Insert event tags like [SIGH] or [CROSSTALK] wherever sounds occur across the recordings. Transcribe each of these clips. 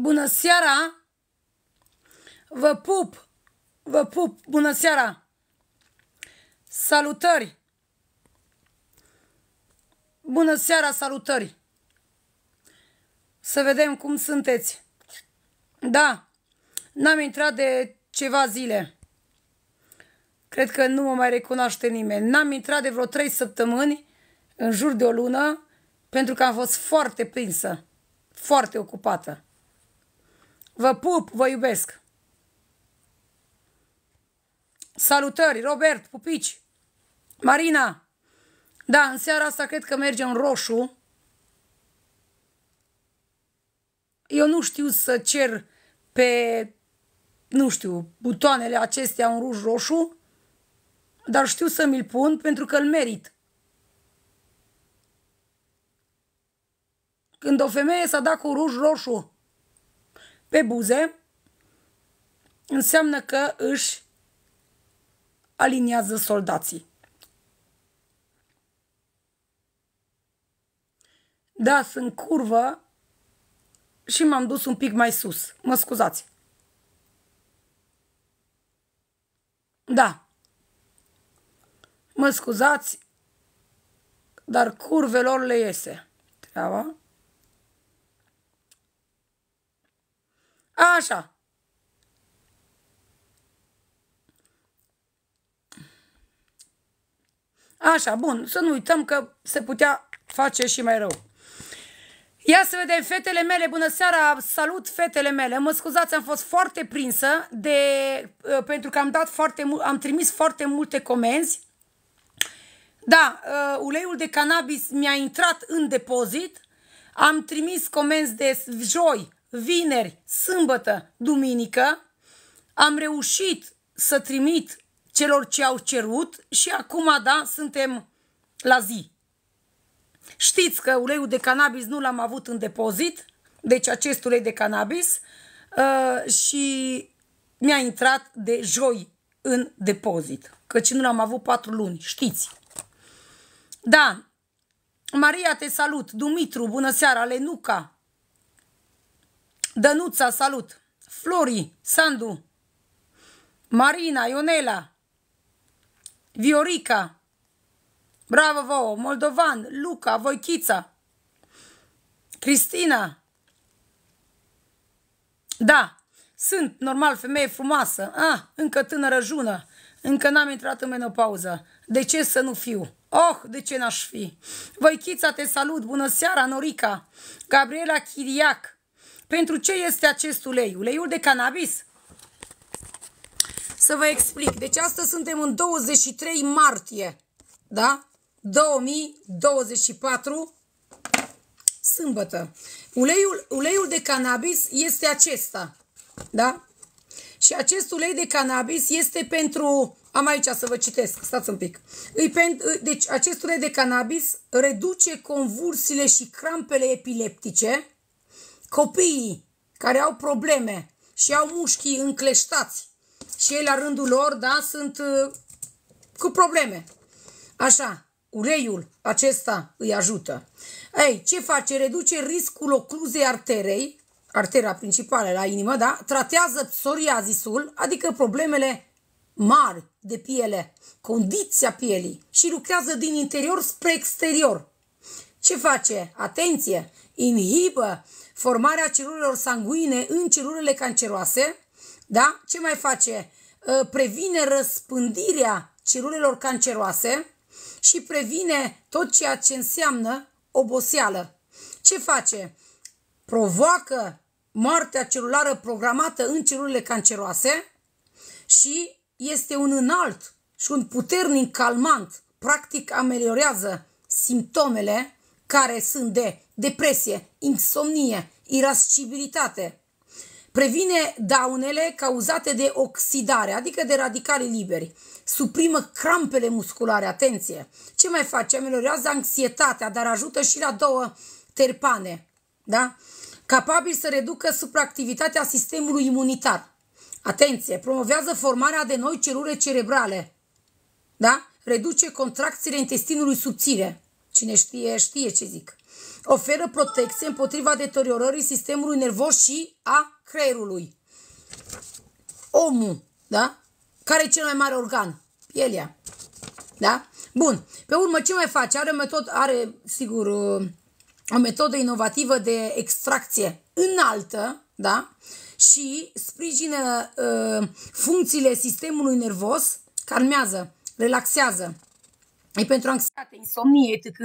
Bună seara! Vă pup! Vă pup! Bună seara! Salutări! Bună seara, salutări! Să vedem cum sunteți. Da, n-am intrat de ceva zile. Cred că nu mă mai recunoaște nimeni. N-am intrat de vreo trei săptămâni, în jur de o lună, pentru că am fost foarte prinsă, foarte ocupată. Vă pup, vă iubesc! Salutări, Robert, pupici! Marina! Da, în seara asta cred că merge în roșu. Eu nu știu să cer pe, nu știu, butoanele acestea în ruj roșu, dar știu să mi-l pun pentru că îl merit. Când o femeie s-a dat cu ruj roșu pe buze, înseamnă că își aliniază soldații. Da, sunt curvă și m-am dus un pic mai sus. Mă scuzați. Da. Mă scuzați, dar curvelor le iese treaba. Așa. Așa, bun, să nu uităm că se putea face și mai rău. Ia să vedem, fetele mele, bună seara, salut fetele mele. Mă scuzați, am fost foarte prinsă de, ă, pentru că am dat foarte am trimis foarte multe comenzi. Da, ă, uleiul de cannabis mi-a intrat în depozit. Am trimis comenzi de joi vineri, sâmbătă, duminică, am reușit să trimit celor ce au cerut și acum, da, suntem la zi. Știți că uleiul de cannabis nu l-am avut în depozit, deci acest ulei de cannabis uh, și mi-a intrat de joi în depozit, căci nu l-am avut patru luni, știți. Da, Maria te salut, Dumitru, bună seara, Lenuca, Dănuța, salut! Flori, Sandu, Marina, Ionela, Viorica, bravo vouă, Moldovan, Luca, Voichița, Cristina. Da, sunt, normal, femeie frumoasă, ah, încă tânără jună, încă n-am intrat în menopauză. De ce să nu fiu? Oh, de ce n-aș fi? Voichița, te salut, bună seara, Norica, Gabriela Chiriac, pentru ce este acest ulei? Uleiul de cannabis? Să vă explic. Deci astăzi suntem în 23 martie, da? 2024, sâmbătă. Uleiul, uleiul de cannabis este acesta, da? Și acest ulei de cannabis este pentru... Am aici să vă citesc, stați un pic. Deci acest ulei de cannabis reduce convulsiile și crampele epileptice, copiii care au probleme și au mușchii încleștați și ei la rândul lor, da, sunt uh, cu probleme. Așa, uleiul acesta îi ajută. Ei, ce face? Reduce riscul ocluzei arterei, artera principală la inimă, da? Tratează psoriazisul, adică problemele mari de piele, condiția pielii și lucrează din interior spre exterior. Ce face? Atenție! Inhibă formarea celulelor sanguine în celulele canceroase, da? Ce mai face? Ă, previne răspândirea celulelor canceroase și previne tot ceea ce înseamnă oboseală. Ce face? Provoacă moartea celulară programată în celulele canceroase și este un înalt și un puternic calmant. Practic ameliorează simptomele care sunt de depresie, insomnie, irascibilitate. Previne daunele cauzate de oxidare, adică de radicali liberi. Suprimă crampele musculare, atenție. Ce mai face? Ameliorează anxietatea, dar ajută și la două terpane. Da? Capabil să reducă supraactivitatea sistemului imunitar. Atenție, promovează formarea de noi celule cerebrale. Da? Reduce contracțiile intestinului subțire. Cine știe, știe ce zic oferă protecție împotriva deteriorării sistemului nervos și a creierului. Omul, da? Care e cel mai mare organ? Pielea. Da? Bun. Pe urmă, ce mai face? Are, metod, are sigur, uh, o metodă inovativă de extracție înaltă, da? Și sprijină uh, funcțiile sistemului nervos, calmează, relaxează, e pentru anxietate, insomnie, etc.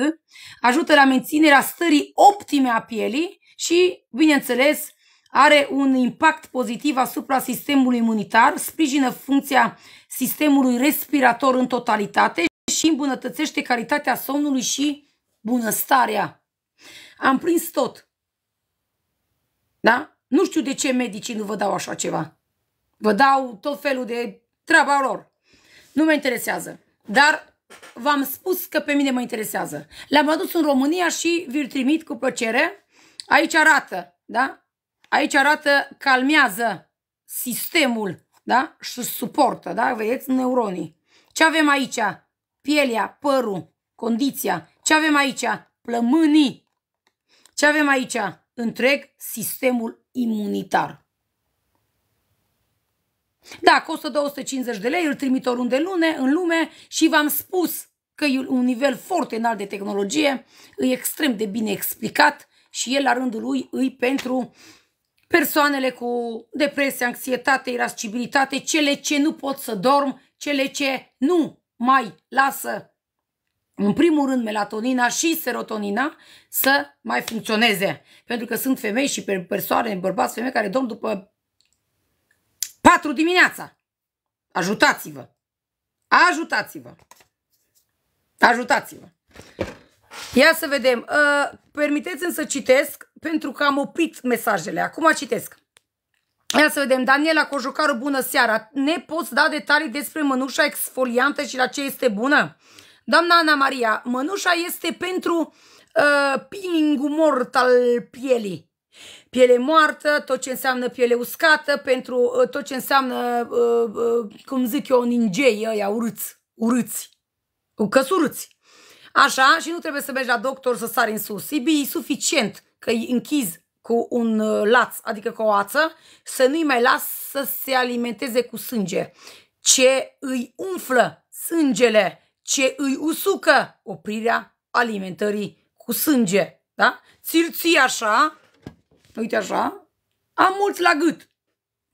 Ajută la menținerea stării optime a pielii și, bineînțeles, are un impact pozitiv asupra sistemului imunitar, sprijină funcția sistemului respirator în totalitate și îmbunătățește calitatea somnului și bunăstarea. Am prins tot. Da? Nu știu de ce medicii nu vă dau așa ceva. Vă dau tot felul de treaba lor. Nu mă interesează. Dar v-am spus că pe mine mă interesează. Le-am adus în România și vi-l trimit cu plăcere. Aici arată, da? Aici arată, calmează sistemul, da? Și suportă, da? Vedeți? Neuronii. Ce avem aici? Pielea, părul, condiția. Ce avem aici? Plămânii. Ce avem aici? Întreg sistemul imunitar. Da, costă 250 de lei, îl trimit oriunde lune, în lume și v-am spus că e un nivel foarte înalt de tehnologie, e extrem de bine explicat și el la rândul lui îi pentru persoanele cu depresie, anxietate, irascibilitate, cele ce nu pot să dorm, cele ce nu mai lasă în primul rând melatonina și serotonina să mai funcționeze. Pentru că sunt femei și persoane, bărbați, femei care dorm după 4 dimineața. Ajutați-vă! Ajutați-vă! Ajutați-vă! Ia să vedem. Uh, ă, permiteți mi să citesc, pentru că am oprit mesajele. Acum citesc. Ia să vedem. Daniela Cojocaru, bună seara. Ne poți da detalii despre mănușa exfoliantă și la ce este bună? Doamna Ana Maria, mănușa este pentru uh, ă, pingul mort al pielii piele moartă, tot ce înseamnă piele uscată, pentru ă, tot ce înseamnă, ă, ă, cum zic eu, ningei ăia urâți, urâți, căsurâți. Așa, și nu trebuie să mergi la doctor să sari în sus. E bine, e suficient că îi închizi cu un laț, adică cu o ață, să nu-i mai las să se alimenteze cu sânge. Ce îi umflă sângele, ce îi usucă oprirea alimentării cu sânge. Da? Ți-l ții așa, uite așa, am mulți la gât,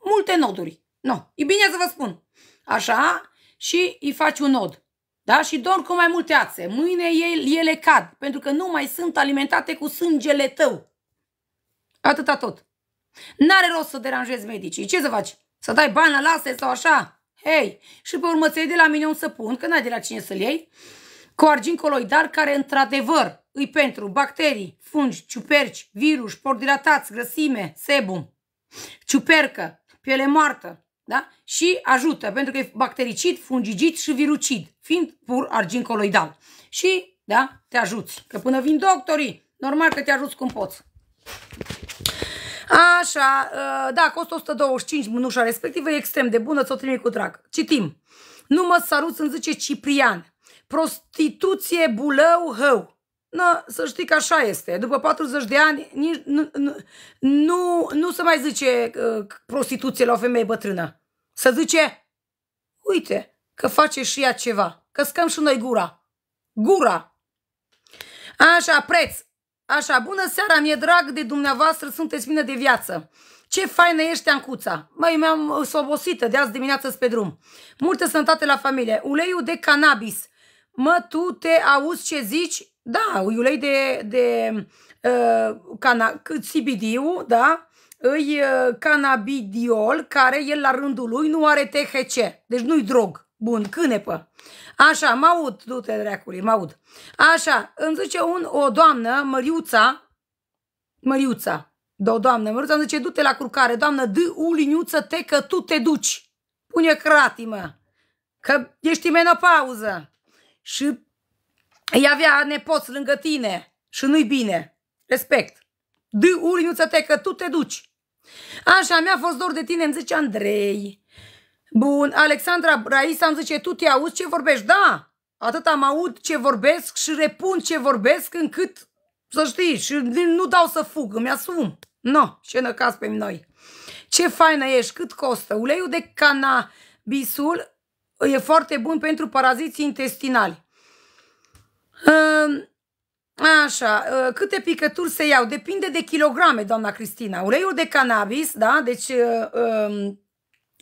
multe noduri. no, e bine să vă spun. Așa, și îi faci un nod. Da? Și dorm cu mai multe ațe. Mâine ele, ele cad, pentru că nu mai sunt alimentate cu sângele tău. Atâta tot. N-are rost să deranjezi medicii. Ce să faci? Să dai bani la lase sau așa? Hei, și pe urmă ți de la mine un săpun, că n-ai de la cine să-l iei, cu argint coloidar care într-adevăr îi pentru bacterii, fungi, ciuperci, virus, dilatați, grăsime, sebum, ciupercă, piele moartă, da? și ajută pentru că e bactericid, fungicid și virucid, fiind pur argint coloidal. Și da, te ajuți, că până vin doctorii, normal că te ajuți cum poți. Așa, uh, da, costă 125 mânușa respectivă, e extrem de bună, ți-o trimit cu drag. Citim. Nu mă saruți, îmi zice Ciprian. Prostituție, bulău, hău. Na, să știi că așa este. După 40 de ani nici, nu, nu, nu se mai zice uh, prostituție la o femeie bătrână. Să zice, uite, că face și ea ceva. Că scăm și noi gura. Gura. Așa, preț. Așa, bună seara, mi-e drag de dumneavoastră, sunteți bine de viață. Ce faină ești, Ancuța! Măi, mi-am obosită de azi dimineață pe drum. Multă sănătate la familie. Uleiul de cannabis. Mă, tu te auzi ce zici? Da, ulei de, de uh, cana, CBD-ul, da? Îi uh, cannabidiol, care el la rândul lui nu are THC. Deci nu-i drog. Bun, cânepă. Așa, mă aud, du-te dracului, mă aud. Așa, îmi zice un, o doamnă, Măriuța, Măriuța, da, o doamnă, Măriuța îmi zice, du-te la curcare, doamnă, dă uliniuță te că tu te duci. Pune cratimă, că ești în menopauză. Și ei avea nepoți lângă tine și nu-i bine. Respect. Dă urinuță te că tu te duci. Așa, mi-a fost dor de tine, îmi zice Andrei. Bun, Alexandra Raisa îmi zice, tu te auzi ce vorbești? Da, atât am aud ce vorbesc și repun ce vorbesc încât, să știi, și nu dau să fug, îmi asum. No, ce năcas pe noi. Ce faină ești, cât costă? Uleiul de cannabisul e foarte bun pentru paraziții intestinali. Așa, ă, câte picături se iau? Depinde de kilograme, doamna Cristina. Uleiul de cannabis, da, deci ă,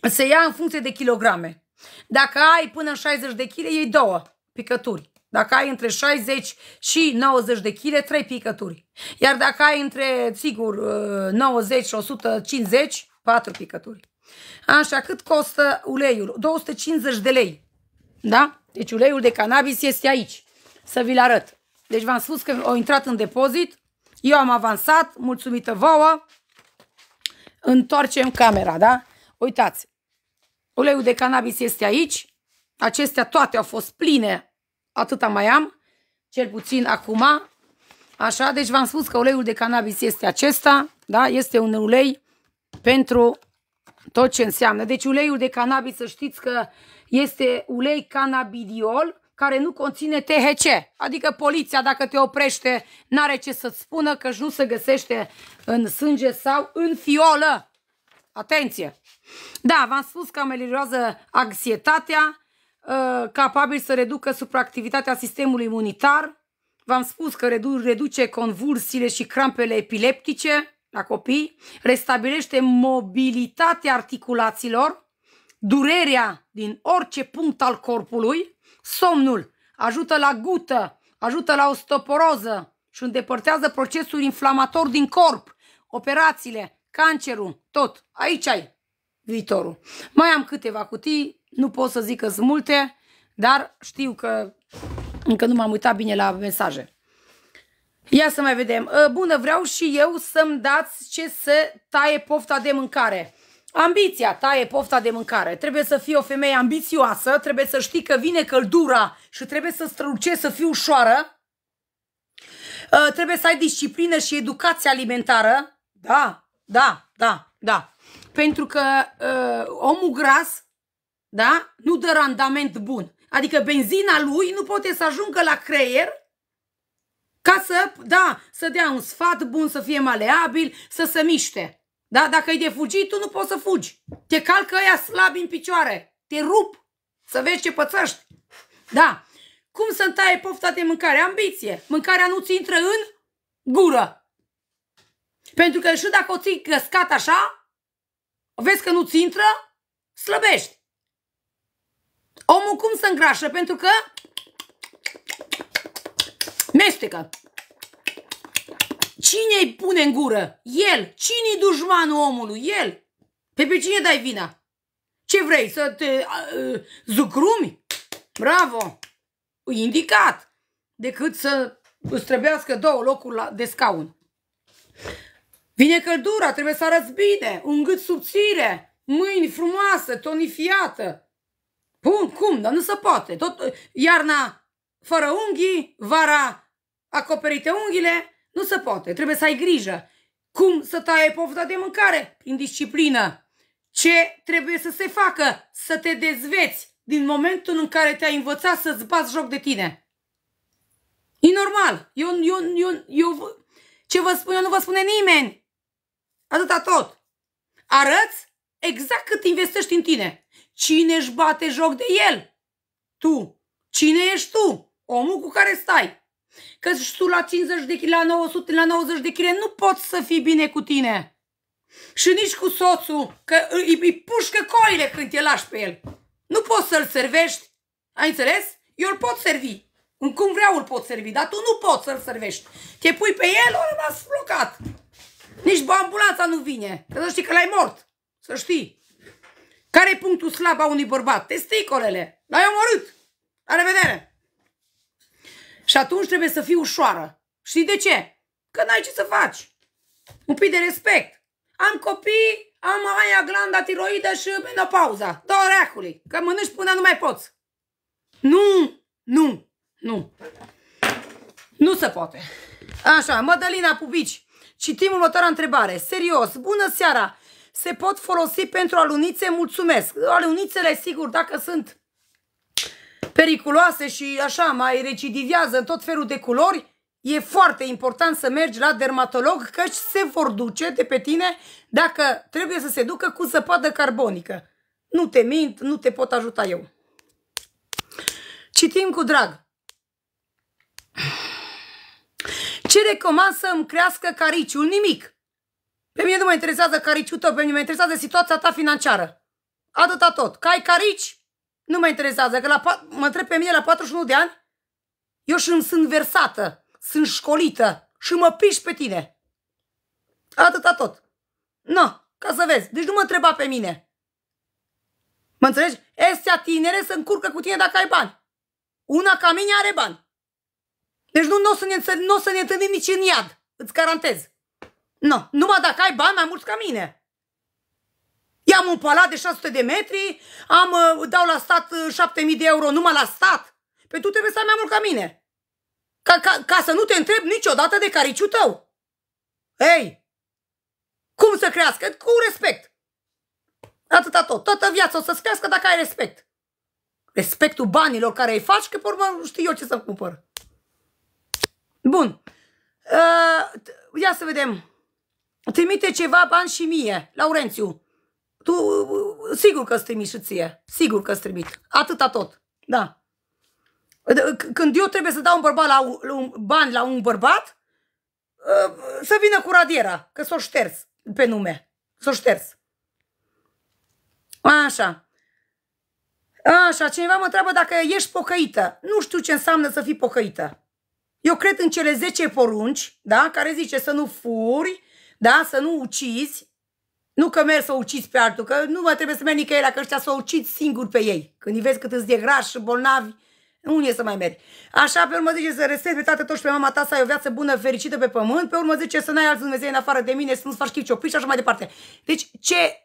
se ia în funcție de kilograme. Dacă ai până în 60 de kg, iei două picături. Dacă ai între 60 și 90 de kg, trei picături. Iar dacă ai între, sigur, 90 și 150, patru picături. Așa, cât costă uleiul? 250 de lei. Da? Deci uleiul de cannabis este aici să vi l arăt. Deci v-am spus că au intrat în depozit, eu am avansat, mulțumită vouă. Întoarcem camera, da? Uitați, uleiul de cannabis este aici. Acestea toate au fost pline, atâta mai am, cel puțin acum. Așa, deci v-am spus că uleiul de cannabis este acesta, da? Este un ulei pentru tot ce înseamnă. Deci uleiul de cannabis, să știți că este ulei cannabidiol, care nu conține THC. Adică poliția, dacă te oprește, n-are ce să-ți spună că nu se găsește în sânge sau în fiolă. Atenție! Da, v-am spus că ameliorează anxietatea, ă, capabil să reducă supraactivitatea sistemului imunitar. V-am spus că redu- reduce convulsiile și crampele epileptice la copii, restabilește mobilitatea articulațiilor, durerea din orice punct al corpului, somnul, ajută la gută, ajută la osteoporoză și îndepărtează procesul inflamator din corp, operațiile, cancerul, tot. Aici ai viitorul. Mai am câteva cutii, nu pot să zic că sunt multe, dar știu că încă nu m-am uitat bine la mesaje. Ia să mai vedem. Ă, bună, vreau și eu să-mi dați ce să taie pofta de mâncare. Ambiția ta e pofta de mâncare. Trebuie să fii o femeie ambițioasă, trebuie să știi că vine căldura și trebuie să strălucești, să fii ușoară. Uh, trebuie să ai disciplină și educație alimentară. Da, da, da, da. Pentru că uh, omul gras, da, nu dă randament bun. Adică benzina lui nu poate să ajungă la creier ca să, da, să dea un sfat bun, să fie maleabil, să se miște. Da? Dacă e de fugit, tu nu poți să fugi. Te calcă ăia slab în picioare. Te rup. Să vezi ce pățăști. Da. Cum să-mi taie pofta de mâncare? Ambiție. Mâncarea nu-ți intră în gură. Pentru că și dacă o ții căscat așa, vezi că nu-ți intră, slăbești. Omul cum să îngrașă? Pentru că mestecă. Cine îi pune în gură? El! Cine-i dușmanul omului? El! Pe pe cine dai vina? Ce vrei, să te uh, zucrumi? Bravo! Indicat! Decât să îți trebuiască două locuri la, de scaun. Vine căldura, trebuie să arăți bine, un gât subțire, mâini frumoasă, tonifiată. Bun, cum, dar nu se poate. Tot, ă, iarna fără unghii, vara acoperite unghiile, nu se poate, trebuie să ai grijă. Cum să taie pofta de mâncare? Prin disciplină. Ce trebuie să se facă? Să te dezveți din momentul în care te-ai învățat să-ți bați joc de tine. E normal. Eu, eu, eu, eu, ce vă spun eu nu vă spune nimeni. Atâta tot. Arăți exact cât investești în tine. Cine își bate joc de el? Tu. Cine ești tu? Omul cu care stai. Că tu la 50 de kg, la 900, la 90 de kg nu poți să fii bine cu tine. Și nici cu soțul, că îi, îi pușcă coile când te lași pe el. Nu poți să-l servești, ai înțeles? Eu îl pot servi, în cum vreau îl pot servi, dar tu nu poți să-l servești. Te pui pe el, o rămas blocat. Nici ambulanța nu vine, că să știi că l-ai mort, să știi. Care e punctul slab a unui bărbat? Testicolele. L-ai omorât. La revedere! Și atunci trebuie să fii ușoară. Știi de ce? Că n-ai ce să faci. Un pic de respect. Am copii, am aia glanda tiroidă și menopauza. Dă reacului. că mănânci până nu mai poți. Nu, nu, nu. Nu se poate. Așa, Mădălina Pubici, citim următoarea întrebare. Serios, bună seara! Se pot folosi pentru alunițe? Mulțumesc! Alunițele, sigur, dacă sunt periculoase și așa mai recidivează în tot felul de culori, e foarte important să mergi la dermatolog căci se vor duce de pe tine dacă trebuie să se ducă cu zăpadă carbonică. Nu te mint, nu te pot ajuta eu. Citim cu drag. Ce recomand să îmi crească cariciul? Nimic. Pe mine nu mă interesează cariciul tău, pe mine mă interesează situația ta financiară. Atâta tot. Că ai carici, nu mă interesează, că la, mă întreb pe mine la 41 de ani, eu și sunt versată, sunt școlită și mă piși pe tine. Atâta tot. Nu, ca să vezi. Deci nu mă întreba pe mine. Mă înțelegi? Estea tinere se încurcă cu tine dacă ai bani. Una ca mine are bani. Deci nu, nu o să ne, nu o să ne întâlnim nici în iad. Îți garantez. Nu, numai dacă ai bani mai mulți ca mine. I-am un palat de 600 de metri, am, uh, dau la stat 7000 uh, de euro numai la stat. Pe tu trebuie să ai mai mult ca mine. Ca, ca, ca să nu te întreb niciodată de cariciu tău. Ei, cum să crească? Cu respect. Atâta tot. Toată viața o să-ți crească dacă ai respect. Respectul banilor care îi faci, că pe urmă știu eu ce să cumpăr. Bun. Uh, ia să vedem. Trimite ceva bani și mie, Laurențiu. Tu, sigur că îți trimis și ție. Sigur că îți trimit. Atâta tot. Da. Când eu trebuie să dau un bărbat la un, un, bani la un bărbat, ă, să vină cu radiera, că s-o șters pe nume. S-o șters. Așa. Așa, cineva mă întreabă dacă ești pocăită. Nu știu ce înseamnă să fii pocăită. Eu cred în cele 10 porunci, da, care zice să nu furi, da, să nu ucizi, nu că merg să uciți pe altul, că nu mă trebuie să merg nicăieri, că ăștia să uciți singur pe ei. Când îi vezi cât îți de grași și bolnavi, nu e să mai mergi. Așa, pe urmă zice să resezi pe tată tot și pe mama ta, să ai o viață bună, fericită pe pământ, pe urmă zice să n-ai alți Dumnezeu în afară de mine, să nu-ți faci chipciopri și așa mai departe. Deci, ce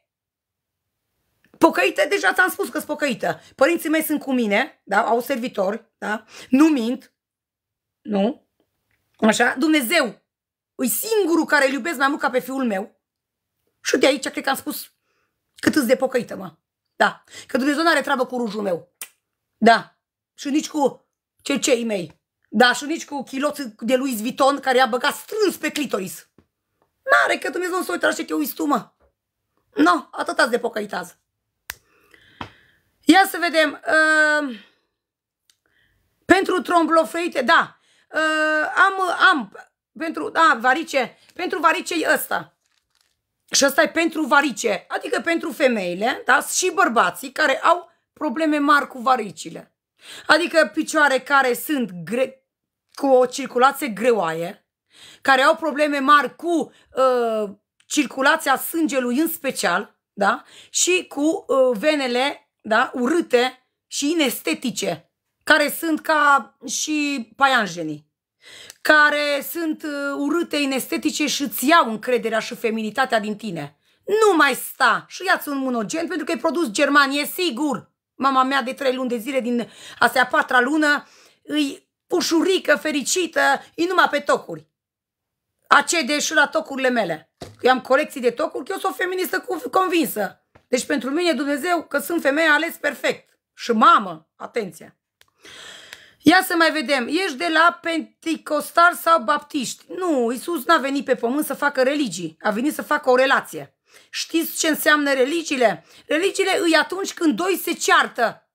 Pocăită, deja ți-am spus că sunt pocăită. Părinții mei sunt cu mine, da? au servitori, da? nu mint, nu? Așa? Dumnezeu e singurul care îl iubesc mai mult ca pe fiul meu. Și de aici cred că am spus cât îți de pocăită, mă. Da. Că Dumnezeu nu are treabă cu rujul meu. Da. Și nici cu cercei mei. Da, și nici cu chiloții de lui Vuitton care i-a băgat strâns pe clitoris. N-are că Dumnezeu nu se uită te uiți tu, mă. No, ați de azi. Ia să vedem. Uh, pentru tromblofeite, da. Uh, am, am, pentru, da, varice, pentru varicei ăsta. Și asta e pentru varice, adică pentru femeile, da? Și bărbații care au probleme mari cu varicile. Adică picioare care sunt gre- cu o circulație greoaie, care au probleme mari cu uh, circulația sângelui în special, da? Și cu uh, venele, da? Urâte și inestetice, care sunt ca și paianjenii care sunt uh, urâte, inestetice și îți iau încrederea și feminitatea din tine. Nu mai sta și ia-ți un monogen pentru că e produs german, e sigur. Mama mea de trei luni de zile din astea a patra lună îi ușurică, fericită, e numai pe tocuri. Acede și la tocurile mele. Eu am colecții de tocuri, că eu sunt o feministă convinsă. Deci pentru mine Dumnezeu că sunt femeie ales perfect. Și mamă, atenție. Ia să mai vedem, ești de la Pentecostar sau baptiști? Nu, Isus n-a venit pe pământ să facă religii, a venit să facă o relație. Știți ce înseamnă religiile? Religiile îi atunci când doi se ceartă.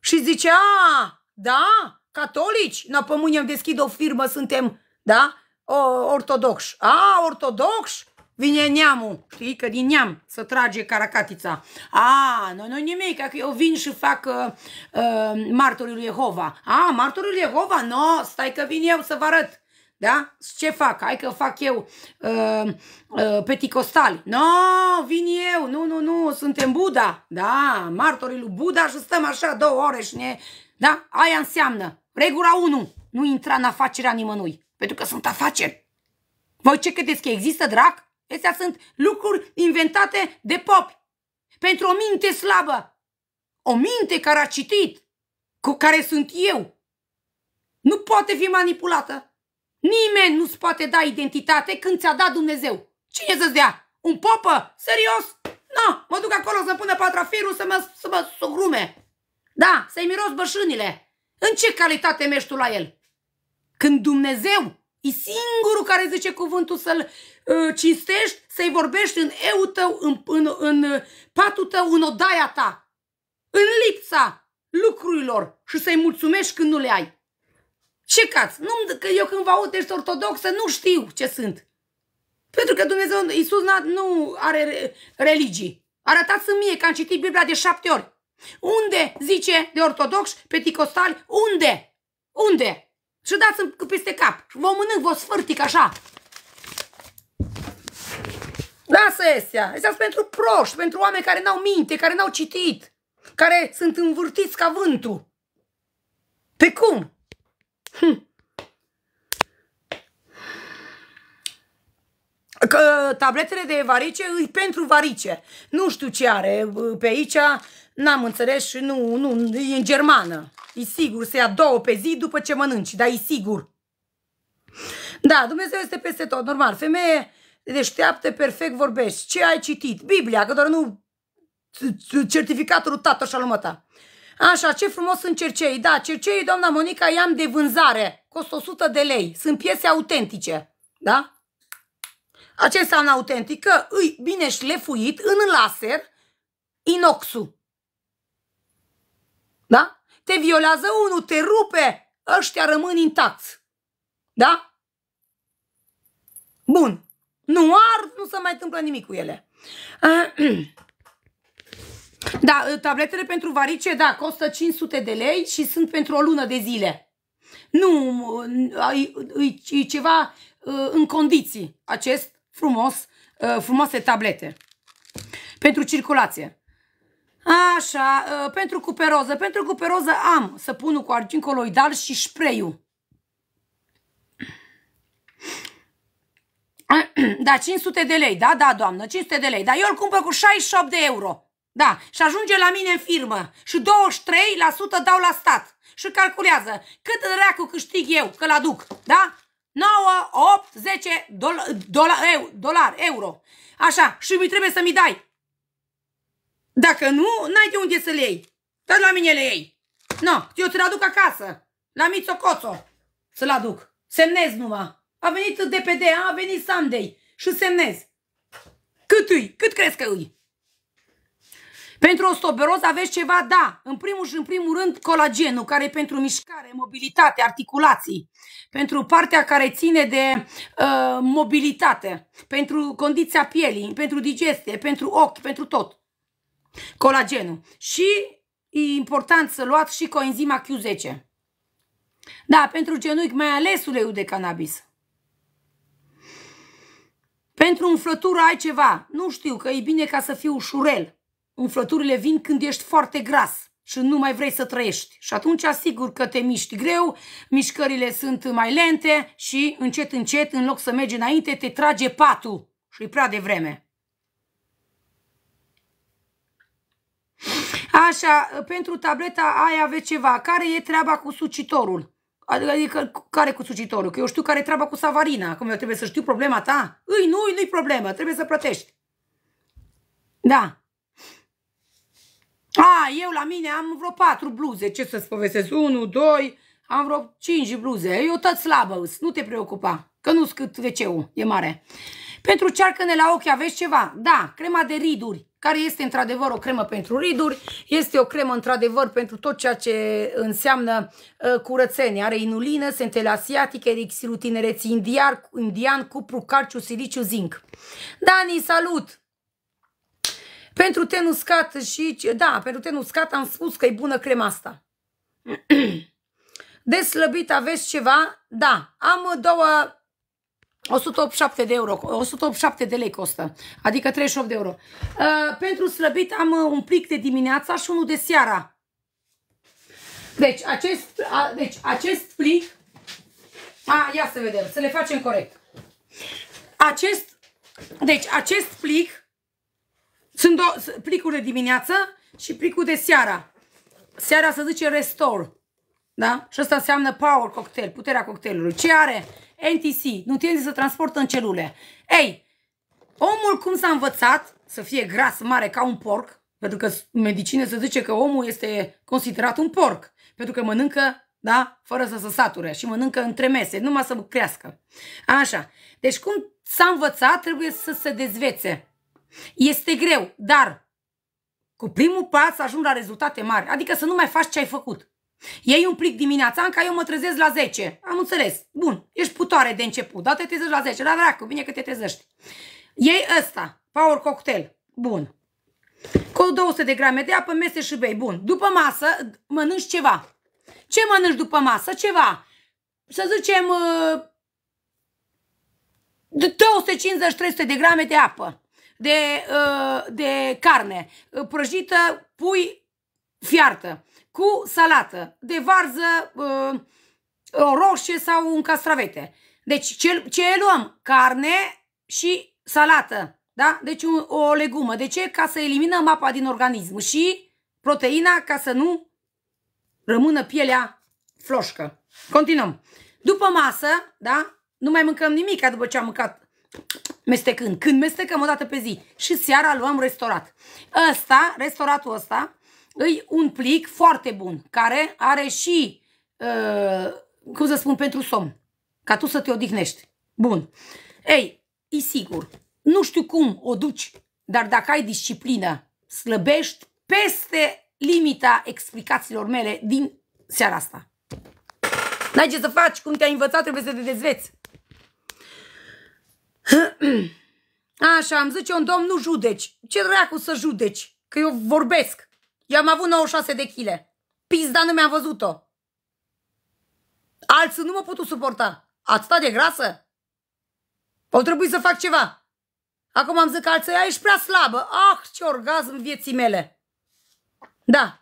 Și zice, a, da, catolici, na, pe mâine deschid o firmă, suntem, da, ortodoxi. A, ortodoxi, Vine neamul, știi, că din neam să trage caracatița. A, nu, nu nimic, că eu vin și fac uh, uh, martorul lui Jehova. A, martorul lui Jehova? Nu, no, stai că vin eu să vă arăt. Da? Ce fac? Hai că fac eu uh, uh, peticostali. Nu, no, vin eu, nu, nu, nu, suntem Buddha. Da, martorul lui Buddha și stăm așa două ore și ne... Da? Aia înseamnă. Regula 1. Nu intra în afacerea nimănui. Pentru că sunt afaceri. Voi ce credeți că există, drac? Astea sunt lucruri inventate de popi pentru o minte slabă. O minte care a citit, cu care sunt eu. Nu poate fi manipulată. Nimeni nu-ți poate da identitate când ți-a dat Dumnezeu. Cine să-ți dea? Un popă? Serios? Nu, no, mă duc acolo să pună patrafirul să mă, să mă sugrume. Da, să-i miros bășânile. În ce calitate mergi tu la el? Când Dumnezeu E singurul care zice cuvântul să-l uh, cinstești, să-i vorbești în eu tău, în, în, în patul tău, în odaia ta, în lipsa lucrurilor și să-i mulțumești când nu le ai. Ce cați? Nu, că eu când vă aud, ești ortodoxă, nu știu ce sunt. Pentru că Dumnezeu, Iisus nu are religii. Arătați-mi mie că am citit Biblia de șapte ori. Unde, zice de ortodox, peticostali, unde? Unde? Și dați-mi peste cap. Și vă mănânc, vă sfârtic așa. să astea. Astea sunt pentru proști, pentru oameni care n-au minte, care n-au citit, care sunt învârtiți ca vântul. Pe cum? Hm. Că tabletele de varice îi pentru varice. Nu știu ce are uh, pe aici, N-am înțeles și nu, nu, e în germană. E sigur să ia două pe zi după ce mănânci, dar e sigur. Da, Dumnezeu este peste tot, normal. Femeie deșteaptă, perfect vorbești. Ce ai citit? Biblia, că doar nu certificatul tată și alumăta. Așa, ce frumos sunt cercei. Da, cercei, doamna Monica, i-am de vânzare. Costă 100 de lei. Sunt piese autentice. Da? Acest înseamnă autentică? îi bine șlefuit în laser inoxul. Da? Te violează unul, te rupe, ăștia rămân intacți. Da? Bun. Nu ar, nu se mai întâmplă nimic cu ele. [CLEARS THROAT] Da, tabletele pentru varice, da, costă 500 de lei și sunt pentru o lună de zile. Nu, e ceva uh, în condiții acest frumos, uh, frumoase tablete pentru circulație. Așa, ă, pentru cuperoză. Pentru cuperoză am săpunul cu argint coloidal și spray-ul. [CLEARS THROAT] Da, 500 de lei, da, da, doamnă, 500 de lei. Dar eu îl cumpăr cu 68 de euro. Da, și ajunge la mine în firmă. Și 23% dau la stat. Și calculează cât dracu câștig eu, că-l aduc, da? 9, 8, 10 dola, dola, eu, dolar, euro. Așa, și mi trebuie să mi dai dacă nu, n-ai de unde să le iei. Dar la mine le iei. Nu, no, eu ți-l aduc acasă. La Coțo. Să-l aduc. Semnez numai. A venit DPD, a venit Sunday. Și semnez. Cât îi? Cât crezi că îi? Pentru osteoperoz aveți ceva, da, în primul și în primul rând colagenul, care e pentru mișcare, mobilitate, articulații, pentru partea care ține de uh, mobilitate, pentru condiția pielii, pentru digestie, pentru ochi, pentru tot colagenul. Și e important să luați și coenzima Q10. Da, pentru genunchi mai ales uleiul de cannabis. Pentru umflătură ai ceva. Nu știu, că e bine ca să fii ușurel. Umflăturile vin când ești foarte gras și nu mai vrei să trăiești. Și atunci asigur că te miști greu, mișcările sunt mai lente și încet, încet, în loc să mergi înainte, te trage patul și e prea devreme. Așa, pentru tableta aia aveți ceva. Care e treaba cu sucitorul? Adică, adică, care cu sucitorul? Că eu știu care e treaba cu savarina. Acum eu trebuie să știu problema ta. Îi, nu, nu-i problemă. Trebuie să plătești. Da. A, eu la mine am vreo patru bluze. Ce să-ți povestesc? Unu, doi, am vreo cinci bluze. Eu tot slabă Nu te preocupa. Că nu-s cât wc e mare. Pentru cearcăne la ochi aveți ceva? Da, crema de riduri care este într-adevăr o cremă pentru riduri, este o cremă într-adevăr pentru tot ceea ce înseamnă uh, curățenie. Are inulină, sentele asiatică, elixirul tinereții indian, indian cupru, calciu, siliciu, zinc. Dani, salut! Pentru ten uscat și... Da, pentru ten uscat am spus că e bună crema asta. [CLEARS THROAT] Deslăbit aveți ceva? Da, am două 187 de euro, 187 de lei costă, adică 38 de euro. Uh, pentru slăbit am uh, un plic de dimineața și unul de seara. Deci acest, a, deci acest plic, a, ia să vedem, să le facem corect. Acest, deci acest plic, sunt do plicul de dimineață și plicul de seara. Seara se zice restore, da? Și asta înseamnă power cocktail, puterea cocktailului. Ce are? NTC, nutrienții se transportă în celule. Ei, omul cum s-a învățat să fie gras mare ca un porc, pentru că în medicină se zice că omul este considerat un porc, pentru că mănâncă da? Fără să se sature și mănâncă între mese, numai să crească. Așa. Deci cum s-a învățat, trebuie să se dezvețe. Este greu, dar cu primul pas ajung la rezultate mari. Adică să nu mai faci ce ai făcut. Ei un plic dimineața ca eu mă trezesc la 10. Am înțeles. Bun, ești putoare de început, dar te trezești la 10. Da, dracu, bine că te trezești. Ei ăsta, power cocktail. Bun. Cu 200 de grame de apă, mese și bei. Bun. După masă, mănânci ceva. Ce mănânci după masă? Ceva. Să zicem... 250-300 uh, de grame de apă, de, uh, de carne, prăjită, pui, fiartă cu salată de varză, o uh, roșie sau un castravete. Deci ce, ce luăm? Carne și salată. Da? Deci un, o legumă. De ce? Ca să eliminăm apa din organism și proteina ca să nu rămână pielea floșcă. Continuăm. După masă, da? Nu mai mâncăm nimic după ce am mâncat mestecând. Când mestecăm o dată pe zi și seara luăm restaurat. Ăsta, restauratul ăsta, îi un plic foarte bun, care are și, uh, cum să spun, pentru somn, ca tu să te odihnești. Bun. Ei, e sigur, nu știu cum o duci, dar dacă ai disciplină, slăbești peste limita explicațiilor mele din seara asta. N-ai ce să faci, cum te-ai învățat, trebuie să te dezveți. [CLEARS THROAT] Așa, am zice un domn, nu judeci. Ce dracu să judeci? Că eu vorbesc. Eu am avut 96 de chile. Pizda nu mi-a văzut-o. Alții nu mă putut suporta. stat de grasă? Au trebuit să fac ceva. Acum am zis că alții, ești prea slabă. Ah, ce orgasm vieții mele. Da.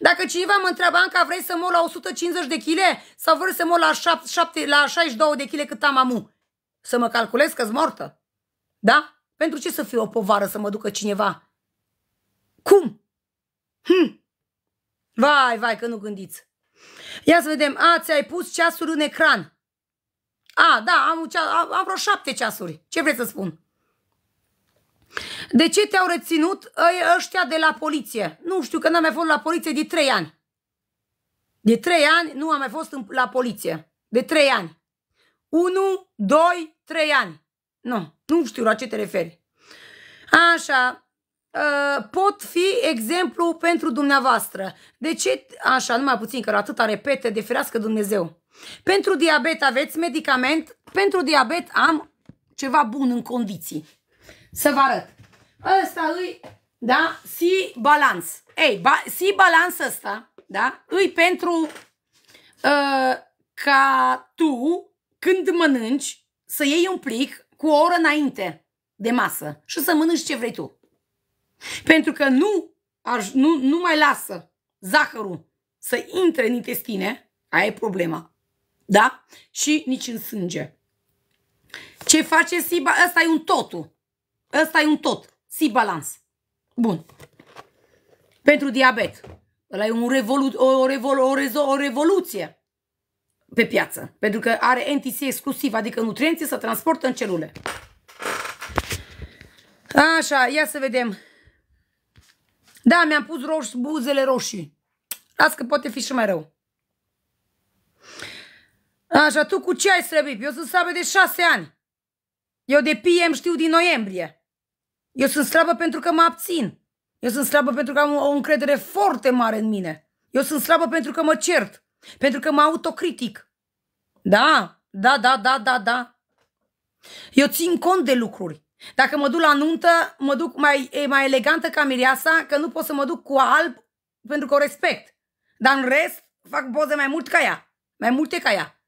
Dacă cineva mă întreabă, Anca, vrei să mor la 150 de chile sau vrei să mor la, 7, 7, la 62 de chile cât am amu? Să mă calculez că-s mortă? Da? Pentru ce să fiu o povară să mă ducă cineva? Cum? Hm. Vai, vai, că nu gândiți. Ia să vedem. A, ți-ai pus ceasul în ecran. A, da, am, ceas, am, am vreo șapte ceasuri. Ce vreți să spun? De ce te-au reținut ăștia de la poliție? Nu știu, că n-am mai fost la poliție de trei ani. De trei ani nu am mai fost la poliție. De trei ani. Unu, doi, trei ani. Nu, nu știu la ce te referi. Așa, Uh, pot fi exemplu pentru dumneavoastră. De ce? Așa, numai puțin, că atâta repete, de ferească Dumnezeu. Pentru diabet aveți medicament, pentru diabet am ceva bun în condiții. Să vă arăt. Ăsta îi, da, si balans. Ei, ba, si balans ăsta, da, îi pentru uh, ca tu, când mănânci, să iei un plic cu o oră înainte de masă și să mănânci ce vrei tu. Pentru că nu, nu, nu mai lasă zahărul să intre în intestine, aia e problema, da? Și nici în sânge. Ce face Siba? Ăsta e un totul. Ăsta e un tot. Si balans. Bun. Pentru diabet. Ăla e un revolu o, revol o, rezo o revoluție pe piață. Pentru că are NTC exclusiv, adică nutrienții să transportă în celule. Așa, ia să vedem. Da, mi-am pus roș, buzele roșii. Las că poate fi și mai rău. Așa, tu cu ce ai slăbit? Eu sunt slabă de șase ani. Eu de PM știu din noiembrie. Eu sunt slabă pentru că mă abțin. Eu sunt slabă pentru că am o încredere foarte mare în mine. Eu sunt slabă pentru că mă cert. Pentru că mă autocritic. Da, da, da, da, da, da. Eu țin cont de lucruri. Dacă mă duc la nuntă, mă duc mai, e mai elegantă ca mireasa, că nu pot să mă duc cu alb pentru că o respect. Dar în rest, fac poze mai mult ca ea. Mai multe ca ea.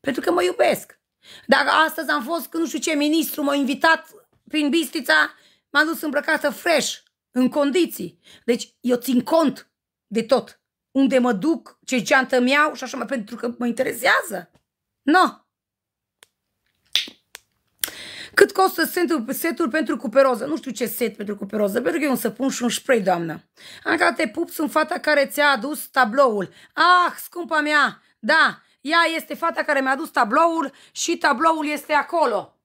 Pentru că mă iubesc. Dacă astăzi am fost, nu știu ce, ministru m-a invitat prin bistița, m-am dus îmbrăcată fresh, în condiții. Deci eu țin cont de tot. Unde mă duc, ce geantă mi iau și așa mai, pentru că mă interesează. Nu. No. Cât costă setul, setul pentru cuperoză? Nu știu ce set pentru cuperoză, pentru că e un săpun și un spray, doamnă. Anca, te pup, sunt fata care ți-a adus tabloul. Ah, scumpa mea, da, ea este fata care mi-a adus tabloul și tabloul este acolo.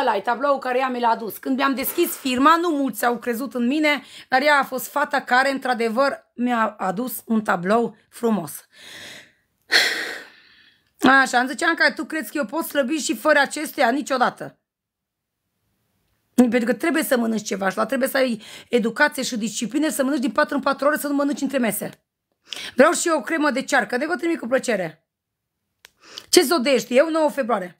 ăla i tabloul care ea mi l-a adus. Când mi-am deschis firma, nu mulți au crezut în mine, dar ea a fost fata care, într-adevăr, mi-a adus un tablou frumos. [SIGHS] Așa, îmi ziceam că tu crezi că eu pot slăbi și fără acestea niciodată. Pentru că trebuie să mănânci ceva și la trebuie să ai educație și disciplină să mănânci din 4 în 4 ore să nu mănânci între mese. Vreau și eu o cremă de cearcă, de vă trimit cu plăcere. Ce zodești? Eu 9 februarie.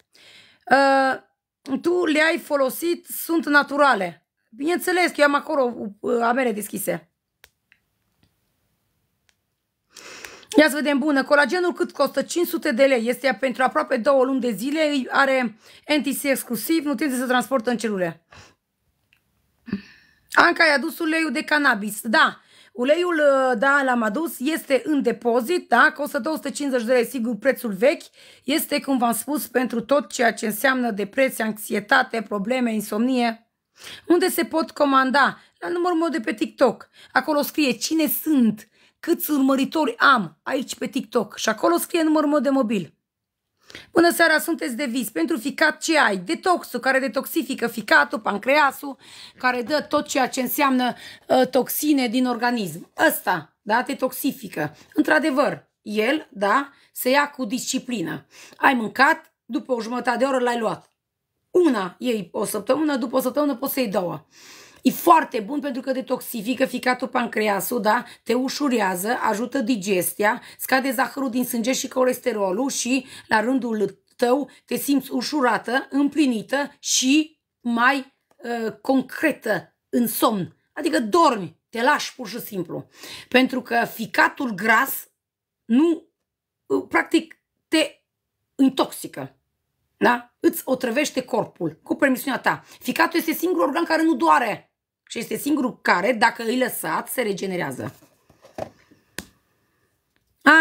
Uh, tu le-ai folosit, sunt naturale. Bineînțeles că eu am acolo uh, amere deschise. Ia să vedem, bună, colagenul cât costă? 500 de lei, este pentru aproape două luni de zile, are NTC exclusiv, nu trebuie să se transportă în celule. Anca, ai adus uleiul de cannabis, da. Uleiul, uh, da, l-am adus, este în depozit, da, costă 250 de lei, sigur, prețul vechi, este, cum v-am spus, pentru tot ceea ce înseamnă depresie, anxietate, probleme, insomnie. Unde se pot comanda? La numărul meu de pe TikTok. Acolo scrie cine sunt, câți urmăritori am aici pe TikTok și acolo scrie numărul meu de mobil. Bună seara, sunteți de vis. Pentru ficat ce ai? Detoxul care detoxifică ficatul, pancreasul, care dă tot ceea ce înseamnă uh, toxine din organism. Ăsta, da, te toxifică. Într-adevăr, el, da, se ia cu disciplină. Ai mâncat, după o jumătate de oră l-ai luat. Una ei o săptămână, după o săptămână poți să iei două. E foarte bun pentru că detoxifică ficatul pancreasul, da? Te ușurează, ajută digestia, scade zahărul din sânge și colesterolul și, la rândul tău, te simți ușurată, împlinită și mai uh, concretă în somn. Adică dormi, te lași pur și simplu. Pentru că ficatul gras nu, uh, practic, te intoxică. Da? Îți otrăvește corpul, cu permisiunea ta. Ficatul este singurul organ care nu doare. Și este singurul care, dacă îi lăsat, se regenerează.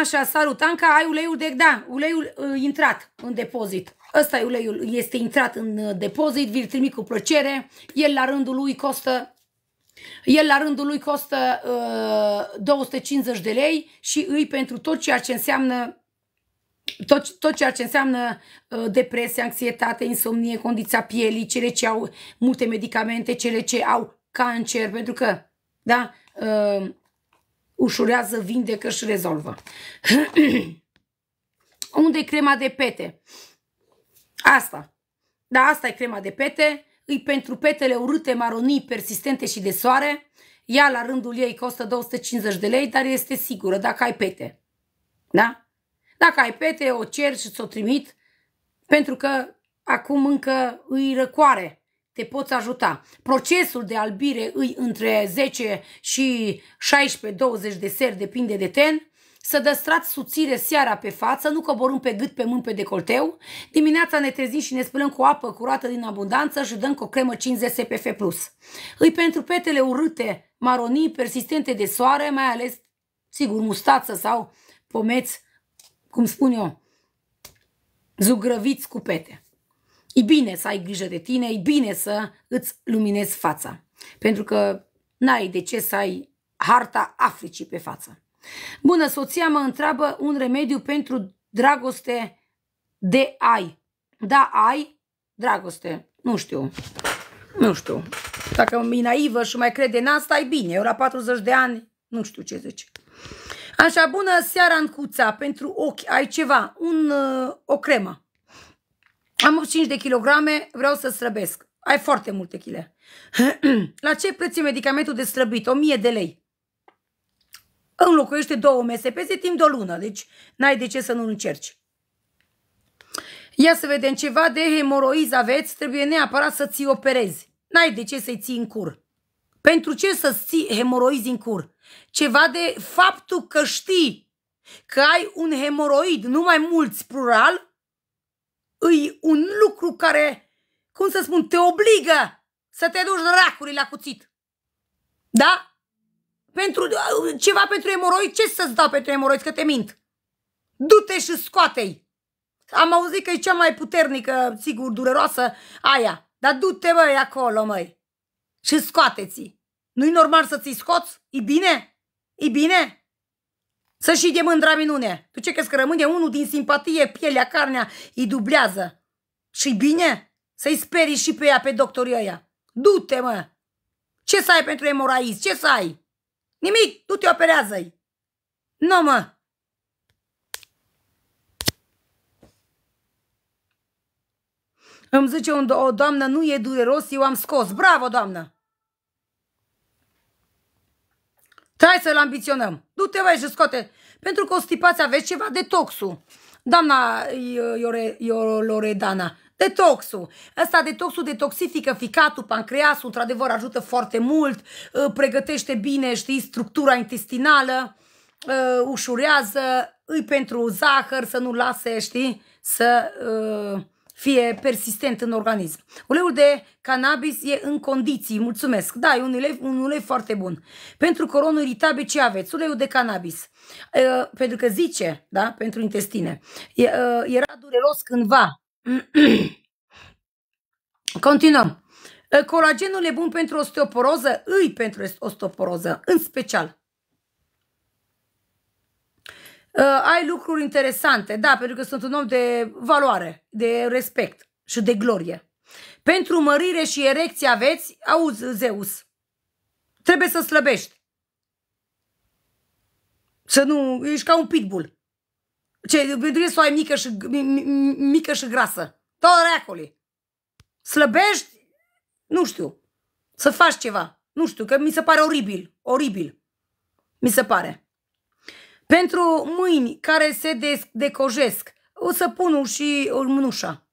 Așa, salut, Anca, ai uleiul de... Da, uleiul uh, intrat în depozit. Ăsta e uleiul, este intrat în uh, depozit, vi-l trimit cu plăcere. El la rândul lui costă... El la rândul lui costă uh, 250 de lei și îi pentru tot ceea ce înseamnă tot, tot ceea ce înseamnă uh, depresie, anxietate, insomnie, condiția pielii, cele ce au multe medicamente, cele ce au cancer, pentru că, da, uh, ușurează, vindecă și rezolvă. [CLEARS THROAT] Unde e crema de pete? Asta. Da, asta e crema de pete. Îi pentru petele urâte, maronii, persistente și de soare. Ea, la rândul ei, costă 250 de lei, dar este sigură dacă ai pete. Da? Dacă ai pete, o cer și ți-o trimit, pentru că acum încă îi răcoare te poți ajuta. Procesul de albire îi între 10 și 16-20 de seri, depinde de ten, să dăstrați strat subțire seara pe față, nu coborâm pe gât, pe mâini, pe decolteu. Dimineața ne trezim și ne spălăm cu apă curată din abundanță și dăm cu o cremă 50 SPF+. Îi pentru petele urâte, maronii, persistente de soare, mai ales, sigur, mustață sau pomeți, cum spun eu, zugrăviți cu pete e bine să ai grijă de tine, e bine să îți luminezi fața. Pentru că n-ai de ce să ai harta Africii pe față. Bună, soția mă întreabă un remediu pentru dragoste de ai. Da, ai dragoste. Nu știu. Nu știu. Dacă e naivă și mai crede în asta, e bine. Eu la 40 de ani, nu știu ce zice. Așa, bună seara, Ancuța. Pentru ochi ai ceva, un, uh, o cremă. Am 5 de kilograme, vreau să străbesc. Ai foarte multe chile. [CLEARS THROAT] La ce preț e medicamentul de slăbit? 1000 de lei. Înlocuiește două mese pe zi timp de o lună, deci n-ai de ce să nu încerci. Ia să vedem, ceva de hemoroiz aveți, trebuie neapărat să ți operezi. N-ai de ce să-i ții în cur. Pentru ce să ții hemoroizi în cur? Ceva de faptul că știi că ai un hemoroid, nu mai mulți plural, îi un lucru care, cum să spun, te obligă să te duci dracului la cuțit. Da? Pentru, ceva pentru emoroi, ce să-ți dau pentru emoroi, că te mint. Du-te și scoate-i. Am auzit că e cea mai puternică, sigur, dureroasă, aia. Dar du-te, băi, acolo, măi. Și scoate-ți. Nu-i normal să ți scoți? E bine? E bine? Să și de mândra minune. Tu ce crezi că rămâne unul din simpatie, pielea, carnea, îi dublează. Și bine? Să-i sperii și pe ea, pe doctorii ăia. Du-te, mă! Ce să ai pentru emoraiz? Ce să ai? Nimic, tu te operează-i. Nu, mă! Îmi zice o doamnă, nu e dureros, eu am scos. Bravo, doamnă! Trai să-l ambiționăm. Du-te, vai, și scoate. Pentru că o stipați aveți ceva detoxul. Doamna Iore, Iore, Loredana, Detoxul. Asta detoxul detoxifică ficatul, pancreasul, într-adevăr ajută foarte mult, pregătește bine, știi, structura intestinală, ușurează, îi pentru zahăr, să nu lase, știi, să fie persistent în organism. Uleiul de cannabis e în condiții, mulțumesc. Da, e un ulei, un ulei foarte bun. Pentru coronul iritabil ce aveți? Uleiul de cannabis. pentru că zice, da, pentru intestine. E, uh, era dureros cândva. [CLEARS THROAT] Continuăm. Colagenul e bun pentru osteoporoză, îi pentru osteoporoză, în special uh, ai lucruri interesante, da, pentru că sunt un om de valoare, de respect și de glorie. Pentru mărire și erecție aveți, auzi, Zeus, trebuie să slăbești. Să nu, ești ca un pitbull. Ce, pentru să o ai mică și, mică și grasă. Tot reacoli. Slăbești? Nu știu. Să faci ceva. Nu știu, că mi se pare oribil. Oribil. Mi se pare. Pentru mâini care se o să pun și mânușa.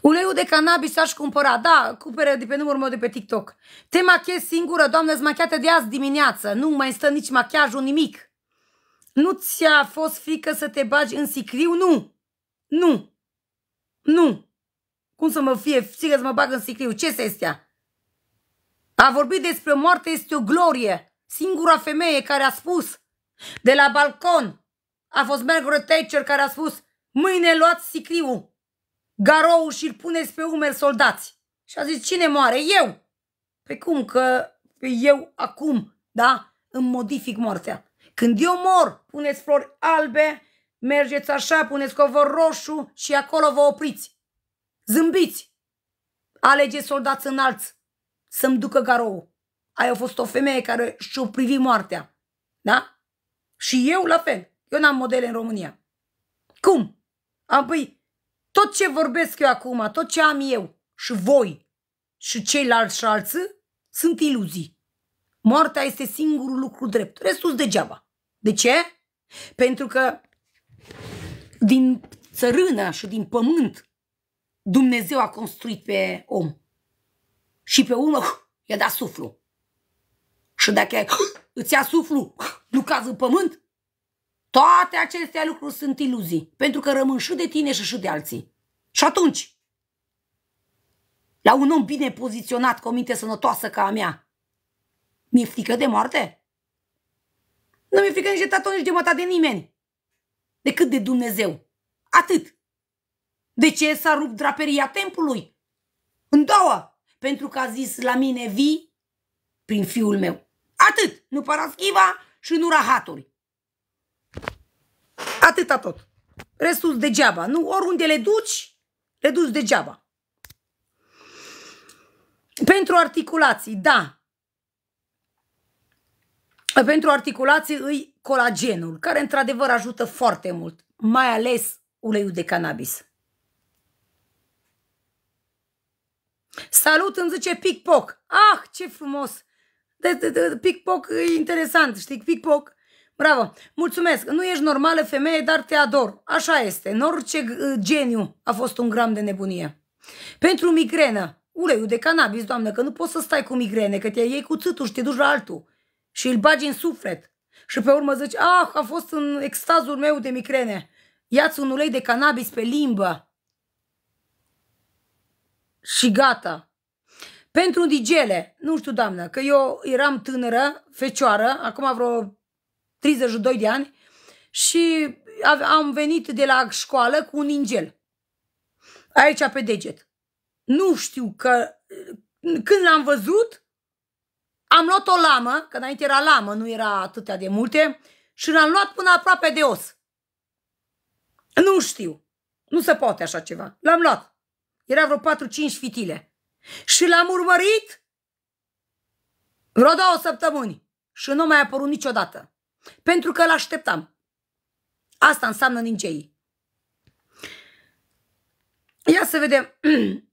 Uleiul de cannabis aș cumpăra, da, cupere de pe numărul meu de pe TikTok. Te machiezi singură, doamnă, machiată de azi dimineață, nu mai stă nici machiajul, nimic. Nu ți-a fost frică să te bagi în sicriu? Nu! Nu! Nu! Cum să mă fie frică să mă bag în sicriu? Ce este A vorbit despre moarte este o glorie. Singura femeie care a spus de la balcon a fost Margaret Thatcher care a spus mâine luați sicriul, garou și îl puneți pe umeri soldați. Și a zis, cine moare? Eu! Pe cum că eu acum, da, îmi modific moartea. Când eu mor, puneți flori albe, mergeți așa, puneți covor roșu și acolo vă opriți. Zâmbiți! alegeți soldați înalți să-mi ducă garou aia a fost o femeie care și-o privi moartea. Da? Și eu la fel. Eu n-am modele în România. Cum? Apoi, tot ce vorbesc eu acum, tot ce am eu și voi și ceilalți și alții, sunt iluzii. Moartea este singurul lucru drept. Restul degeaba. De ce? Pentru că din țărână și din pământ Dumnezeu a construit pe om. Și pe urmă uh, i-a dat suflu. Și dacă îți ia suflu, nu cazi în pământ, toate aceste lucruri sunt iluzii, pentru că rămân și de tine și și de alții. Și atunci, la un om bine poziționat, cu o minte sănătoasă ca a mea, mi-e frică de moarte? Nu mi-e frică nici de tatăl, nici de măta de nimeni, decât de Dumnezeu. Atât. De ce s-a rupt draperia templului? În două, pentru că a zis la mine vii prin fiul meu. Atât. Nu paraschiva și nu rahaturi. Atâta tot. Restul degeaba. Nu, oriunde le duci, le duci degeaba. Pentru articulații, da. Pentru articulații îi colagenul, care într-adevăr ajută foarte mult, mai ales uleiul de cannabis. Salut, îmi zice pic-poc. Ah, ce frumos! pic-poc e interesant, știi? pic-poc. Bravo. Mulțumesc. Nu ești normală femeie, dar te ador. Așa este. În orice uh, geniu a fost un gram de nebunie. Pentru migrenă. Uleiul de cannabis, doamnă, că nu poți să stai cu migrene, că te iei cu țâtul și te duci la altul și îl bagi în suflet. Și pe urmă zici, ah, a fost în extazul meu de migrene. Iați un ulei de cannabis pe limbă. Și gata. Pentru digele, nu știu, doamnă, că eu eram tânără, fecioară, acum vreo 32 de ani, și am venit de la școală cu un ingel. Aici pe deget. Nu știu că când l-am văzut, am luat o lamă, că înainte era lamă, nu era atâtea de multe, și l-am luat până aproape de os. Nu știu. Nu se poate așa ceva. L-am luat. Era vreo 4-5 fitile. Și l-am urmărit vreo două săptămâni și nu mai a apărut niciodată. Pentru că îl așteptam. Asta înseamnă ninjei. Ia să vedem. [CLEARS THROAT]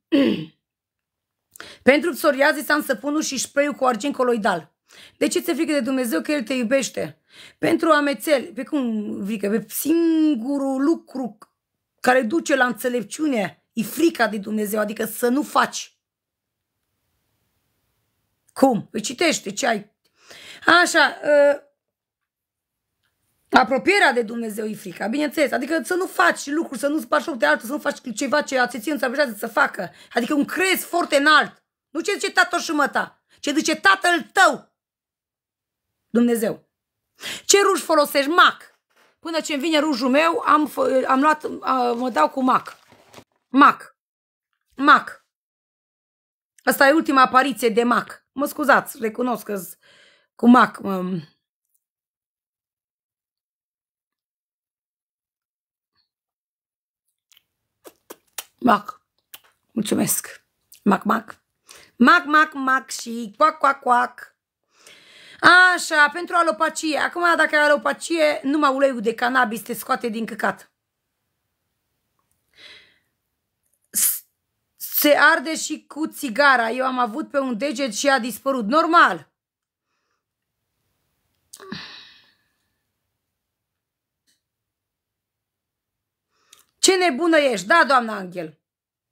pentru psoriazis am săpunul și spray cu argint coloidal. De ce ți-e frică de Dumnezeu că El te iubește? Pentru amețeli, pe cum frică? Pe singurul lucru care duce la înțelepciune e frica de Dumnezeu, adică să nu faci. Cum? Păi citește ce ai. Așa, uh, apropierea de Dumnezeu e frica, bineînțeles. Adică să nu faci lucruri, să nu spargi de altul, să nu faci ceva ce ați aseție nu se să facă. Adică un crez foarte înalt. Nu ce zice tatăl și măta, ce zice tatăl tău. Dumnezeu. Ce ruj folosești? Mac. Până ce îmi vine rujul meu, am, am luat, uh, mă dau cu mac. Mac. Mac. Asta e ultima apariție de Mac. Mă scuzați, recunosc că cu Mac mă... Mac. Mulțumesc. Mac, mac. Mac, mac, mac și coac, coac, coac. Așa, pentru alopacie. Acum, dacă ai alopacie, numai uleiul de cannabis te scoate din căcat. Se arde și cu țigara. Eu am avut pe un deget și a dispărut. Normal. Ce nebună ești, da, doamna Angel.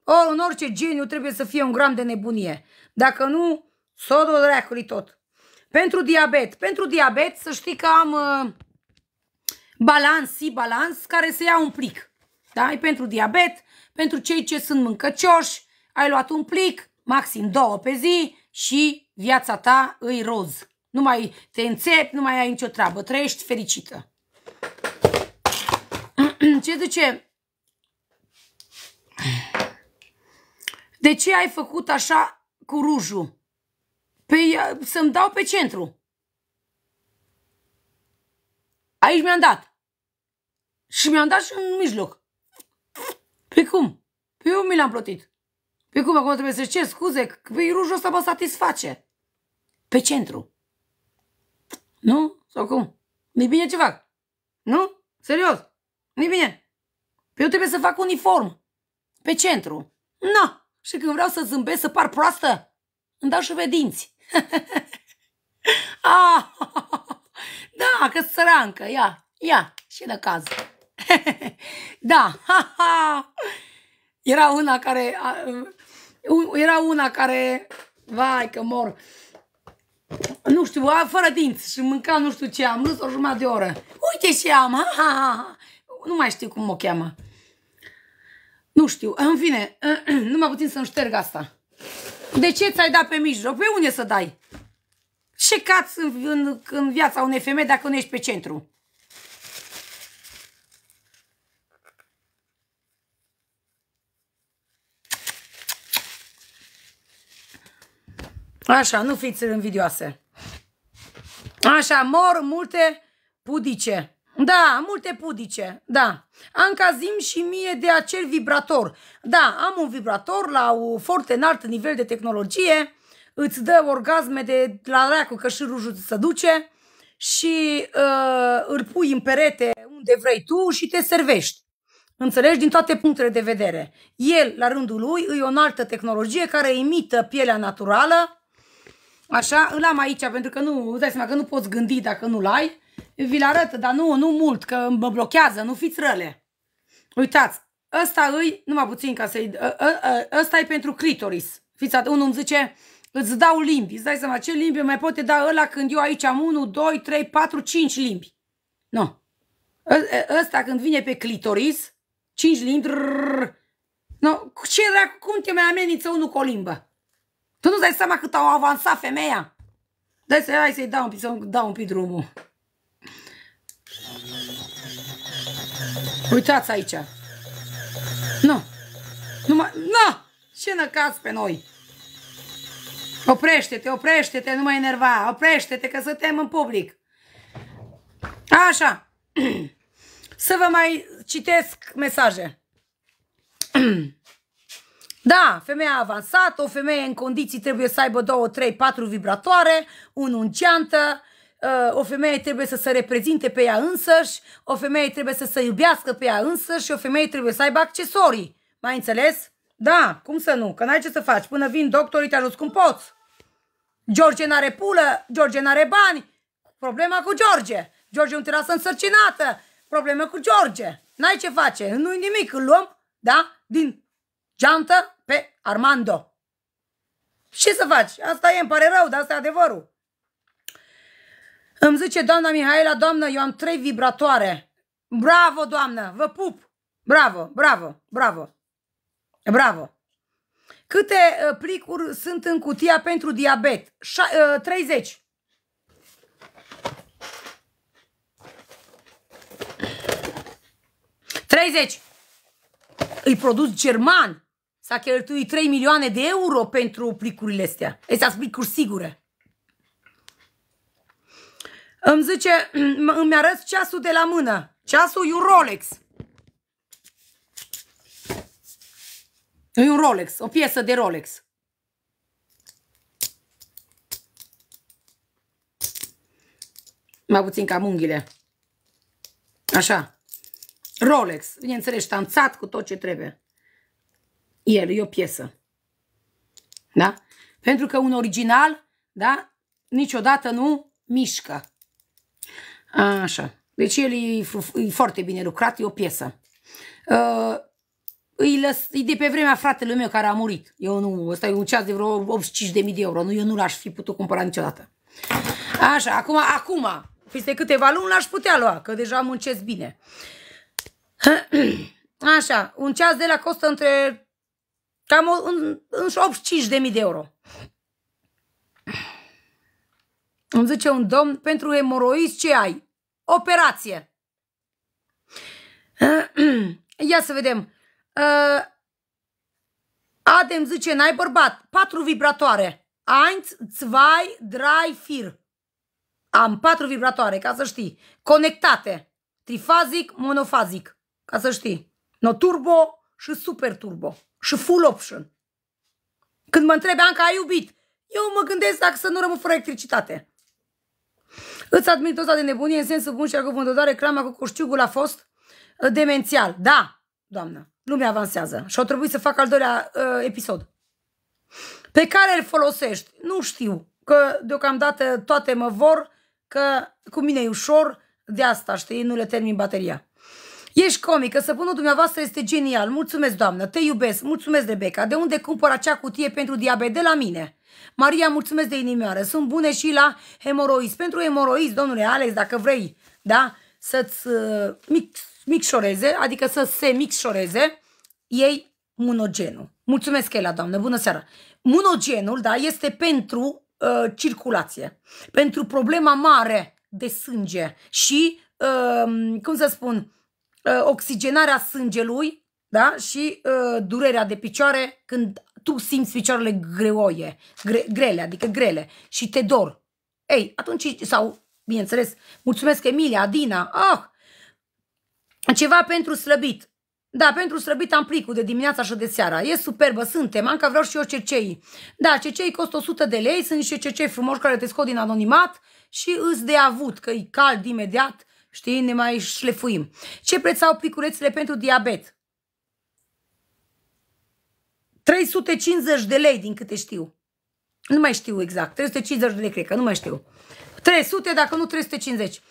O, în orice geniu trebuie să fie un gram de nebunie. Dacă nu, sodul dracului tot. Pentru diabet. Pentru diabet să știi că am uh, balans, si balans, care se ia un plic. Da? E pentru diabet, pentru cei ce sunt mâncăcioși, ai luat un plic, maxim două pe zi și viața ta îi roz. Nu mai te înțepi, nu mai ai nicio treabă, trăiești fericită. [CLEARS THROAT] Ce zice? De ce ai făcut așa cu rujul? Păi să-mi dau pe centru. Aici mi-am dat. Și mi-am dat și în mijloc. Pe păi cum? Pe păi eu mi l-am plătit. Pe păi cum acum trebuie să-și cer scuze? Pe păi rujul ăsta mă satisface. Pe centru. Nu? Sau cum? nu bine ce fac. Nu? Serios? nu bine. Păi eu trebuie să fac uniform. Pe centru. Nu. Și când vreau să zâmbesc, să par proastă, îmi dau și pe dinți. ah, [LAUGHS] da, că sărancă, ia, ia, și de caz. [LAUGHS] da, [LAUGHS] ha, ha. Era una care era una care, vai că mor, nu știu, fără dinți și mânca nu știu ce, am râs o jumătate de oră. Uite ce am, ha, ha, ha. Nu mai știu cum o cheamă. Nu știu, în fine, [CLEARS THROAT] numai puțin să-mi șterg asta. De ce ți-ai dat pe mijloc? Pe unde să dai? Ce cați în, în, în viața unei femei dacă nu ești pe centru? Așa, nu fiți invidioase. Așa, mor multe pudice. Da, multe pudice, da. Ancazim și mie de acel vibrator. Da, am un vibrator la un foarte înalt nivel de tehnologie, îți dă orgasme de la dracu că și rujul să duce și uh, îl pui în perete unde vrei tu și te servești. Înțelegi? Din toate punctele de vedere. El, la rândul lui, e o altă tehnologie care imită pielea naturală, Așa, îl am aici, pentru că nu, îți dai seama că nu poți gândi dacă nu-l ai. Vi-l arăt, dar nu, nu mult, că mă blochează, nu fiți răle. Uitați, ăsta îi, numai puțin ca să-i... Ă, ă, ă, ăsta e pentru clitoris. Fiți atât, unul îmi zice, îți dau limbi. Îți dai seama ce limbi mai poate da ăla când eu aici am 1, 2, 3, 4, 5 limbi. Nu. Ăsta când vine pe clitoris, 5 limbi, rrr, nu, ce, cum te mai amenință unul cu o limbă? Tu nu-ți dai seama cât au avansat femeia? Dai să hai să-i dau un pic, să dau un pic drumul. Uitați aici. Nu. Nu mai. nu! Ce năcați pe noi? Oprește-te, oprește-te, nu mă enerva. Oprește-te că suntem în public. Așa. [CLEARS THROAT] Să vă mai citesc mesaje. [CLEARS THROAT] Da, femeia avansată, o femeie în condiții trebuie să aibă 2, 3, 4 vibratoare, un unceantă, uh, o femeie trebuie să se reprezinte pe ea însăși, o femeie trebuie să se iubească pe ea însăși și o femeie trebuie să aibă accesorii. Mai înțeles? Da, cum să nu? Că n-ai ce să faci. Până vin doctorii, te ajut cum poți. George n-are pulă, George n-are bani. Problema cu George. George nu te lasă însărcinată. Problema cu George. N-ai ce face. Nu-i nimic, îl luăm, da? Din geantă, Armando. Ce să faci? Asta e, îmi pare rău, dar asta e adevărul. Îmi zice doamna Mihaela, doamnă, eu am trei vibratoare. Bravo, doamnă, vă pup! Bravo, bravo, bravo, bravo. Câte uh, plicuri sunt în cutia pentru diabet? Șa- 30. Uh, treizeci. Îi produs german. S-a cheltuit 3 milioane de euro pentru plicurile astea. Astea sunt plicuri sigure. Îmi zice, [CLEARS THROAT] îmi arăți ceasul de la mână. Ceasul e un Rolex. E un Rolex, o piesă de Rolex. Mai puțin ca unghiile. Așa. Rolex, bineînțeles, tanțat cu tot ce trebuie el, e o piesă. Da? Pentru că un original, da, niciodată nu mișcă. Așa. Deci el e, e foarte bine lucrat, e o piesă. Uh, îi lăs, e de pe vremea fratelui meu care a murit. Eu nu, ăsta e un ceas de vreo 85.000 de euro. Nu, eu nu l-aș fi putut cumpăra niciodată. Așa, acum, acum, peste câteva luni l-aș putea lua, că deja muncesc bine. [CLEARS THROAT] Așa, un ceas de la costă între Cam în, în 85.000 de euro. Îmi zice un domn, pentru hemoroizi ce ai? Operație. [CLEARS THROAT] Ia să vedem. Ă, Adem zice, n-ai bărbat, patru vibratoare. Eins, zwei, drei, fir. Am patru vibratoare, ca să știi. Conectate. Trifazic, monofazic, ca să știi. No turbo și super turbo și full option. Când mă întrebe Anca, ai iubit? Eu mă gândesc dacă să nu rămân fără electricitate. Îți admit tot de nebunie în sensul bun și al cuvântul, doar reclama cu coștiugul a fost uh, demențial. Da, doamnă, lumea avansează și au trebuit să fac al doilea uh, episod. Pe care îl folosești? Nu știu, că deocamdată toate mă vor, că cu mine e ușor, de asta, știi, nu le termin bateria. Ești comică, săpunul dumneavoastră este genial. Mulțumesc, doamnă, te iubesc. Mulțumesc, Rebecca. De unde cumpăr acea cutie pentru diabet? De la mine. Maria, mulțumesc de inimioară. Sunt bune și la hemoroizi. Pentru hemoroizi, domnule Alex, dacă vrei, da, să-ți uh, mix, micșoreze, adică să se micșoreze, ei monogenul. Mulțumesc, Ela, doamnă. Bună seara. Monogenul, da, este pentru uh, circulație, pentru problema mare de sânge și, uh, cum să spun, Ă, oxigenarea sângelui da? și uh, durerea de picioare când tu simți picioarele greoie, gre, grele, adică grele și te dor. Ei, atunci, sau, bineînțeles, mulțumesc Emilia, Adina, ah, ceva pentru slăbit. Da, pentru slăbit am plicul de dimineața și de seara. E superbă, suntem, am că vreau și eu cercei. Da, cercei costă 100 de lei, sunt niște cercei frumoși care te scot din anonimat și îți de avut, că e cald imediat Știi? Ne mai șlefuim. Ce preț au piculețele pentru diabet? 350 de lei, din câte știu. Nu mai știu exact. 350 de lei, cred că. Nu mai știu. 300, dacă nu 350.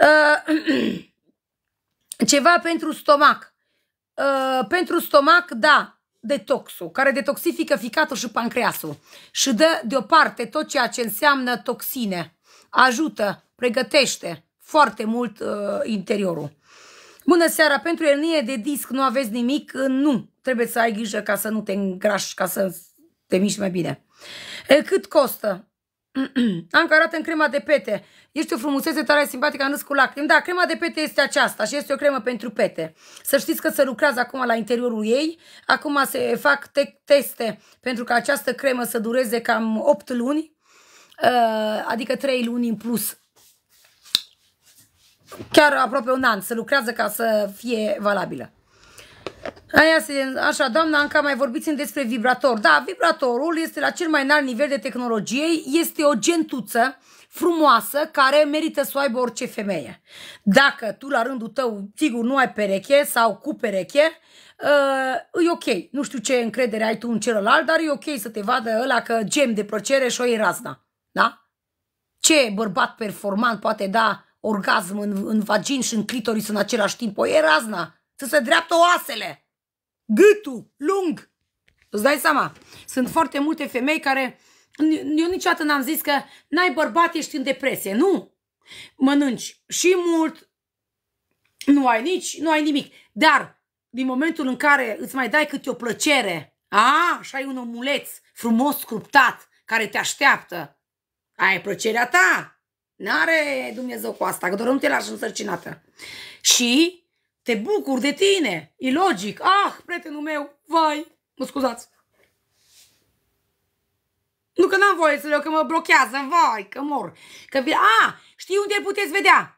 Uh, [CLEARS THROAT] ceva pentru stomac. Uh, pentru stomac, da, detoxul, care detoxifică ficatul și pancreasul și dă deoparte tot ceea ce înseamnă toxine. Ajută, pregătește, foarte mult uh, interiorul. Bună seara, pentru hernie de disc nu aveți nimic? Uh, nu, trebuie să ai grijă ca să nu te îngrași, ca să te miști mai bine. cât costă? Anca [CLEARS THROAT] arată în crema de pete. Ești o frumusețe tare simpatică, am cu lacrimi. Da, crema de pete este aceasta și este o cremă pentru pete. Să știți că se lucrează acum la interiorul ei. Acum se fac te- teste pentru că această cremă să dureze cam 8 luni, uh, adică 3 luni în plus chiar aproape un an, să lucrează ca să fie valabilă. Aia se, așa, doamna Anca, mai vorbiți despre vibrator. Da, vibratorul este la cel mai înalt nivel de tehnologie, este o gentuță frumoasă care merită să o aibă orice femeie. Dacă tu la rândul tău, sigur, nu ai pereche sau cu pereche, uh, e ok. Nu știu ce încredere ai tu în celălalt, dar e ok să te vadă ăla că gem de plăcere și o e razna. Da? Ce bărbat performant poate da orgasm în, în vagin și în clitoris în același timp. O e razna. Să se dreaptă oasele. Gâtul lung. Îți dai seama? Sunt foarte multe femei care... Eu niciodată n-am zis că n-ai bărbat, ești în depresie. Nu! Mănânci și mult, nu ai nici, nu ai nimic. Dar din momentul în care îți mai dai câte o plăcere, a, și ai un omuleț frumos sculptat care te așteaptă, ai plăcerea ta. N-are Dumnezeu cu asta, că doar nu te lași însărcinată. Și te bucur de tine. E logic. Ah, prietenul meu, vai, mă scuzați. Nu că n-am voie să le că mă blochează, vai, că mor. Că, a, ah, știi unde puteți vedea?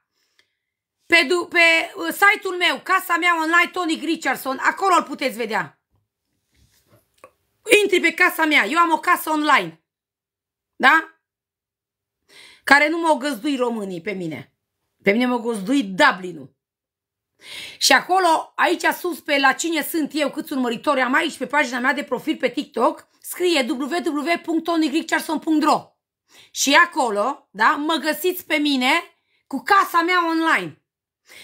Pe, pe uh, site-ul meu, casa mea online, Tony Richardson, acolo îl puteți vedea. Intri pe casa mea, eu am o casă online. Da? care nu m-au găzduit românii pe mine. Pe mine m-au găzduit Dublinul. Și acolo, aici sus, pe la cine sunt eu, câți urmăritori am aici, pe pagina mea de profil pe TikTok, scrie www.tonygricharson.ro Și acolo, da, mă găsiți pe mine cu casa mea online.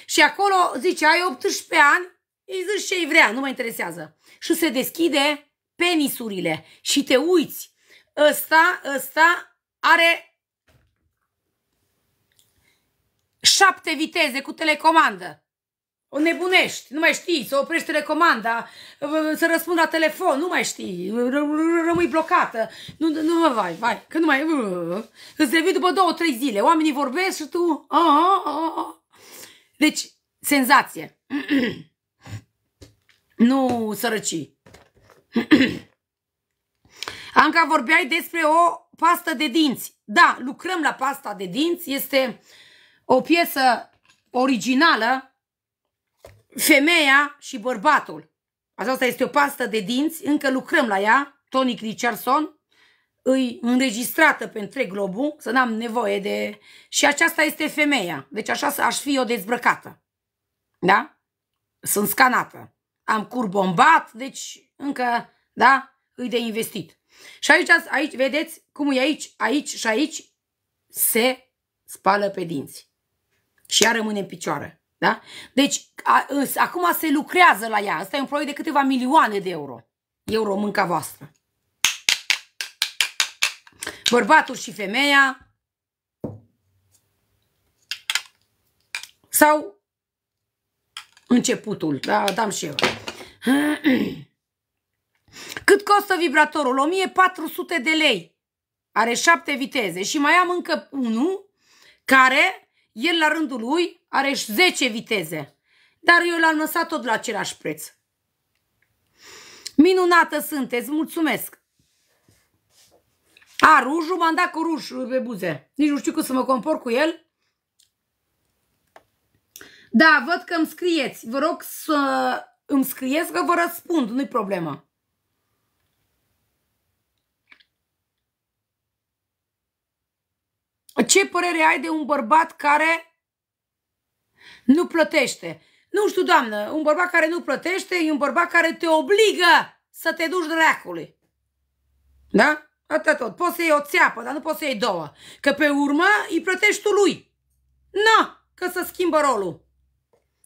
Și acolo zice, ai 18 ani, îi zici ce i vrea, nu mă interesează. Și se deschide penisurile și te uiți. Ăsta, ăsta are șapte viteze cu telecomandă. O nebunești, nu mai știi, să oprești telecomanda, să răspund la telefon, nu mai știi, rămâi blocată. Nu, nu mă vai, vai, că nu mai... Îți revii după două, trei zile, oamenii vorbesc și tu... Deci, senzație. [CLEARS THROAT] nu sărăci. [CLEARS THROAT] Anca, vorbeai despre o pastă de dinți. Da, lucrăm la pasta de dinți, este... Uh, o piesă originală, Femeia și bărbatul. Aceasta este o pastă de dinți, încă lucrăm la ea, Tonic Richardson, îi înregistrată pe întreg globul, să n-am nevoie de... Și aceasta este femeia, deci așa aș fi o dezbrăcată. Da? Sunt scanată. Am cur bombat, deci încă, da, îi de investit. Și aici, aici, vedeți cum e aici, aici și aici, se spală pe dinți și ea rămâne în picioare. Da? Deci, a, îs, acum se lucrează la ea. Asta e un proiect de câteva milioane de euro. Euro mânca voastră. Bărbatul și femeia sau începutul, da, dam și eu. [CLEARS THROAT] Cât costă vibratorul? 1400 de lei. Are șapte viteze și mai am încă unul care el la rândul lui are 10 viteze, dar eu l-am lăsat tot la același preț. Minunată sunteți, mulțumesc! A, rujul m-am dat cu ruș pe buze. Nici nu știu cum să mă compor cu el. Da, văd că îmi scrieți. Vă rog să îmi scrieți că vă răspund, nu-i problemă. Ce părere ai de un bărbat care nu plătește? Nu știu, doamnă, un bărbat care nu plătește e un bărbat care te obligă să te duci dracului. Da? Atât tot. Poți să iei o țeapă, dar nu poți să iei două. Că pe urmă îi plătești tu lui. Nu, că să schimbă rolul.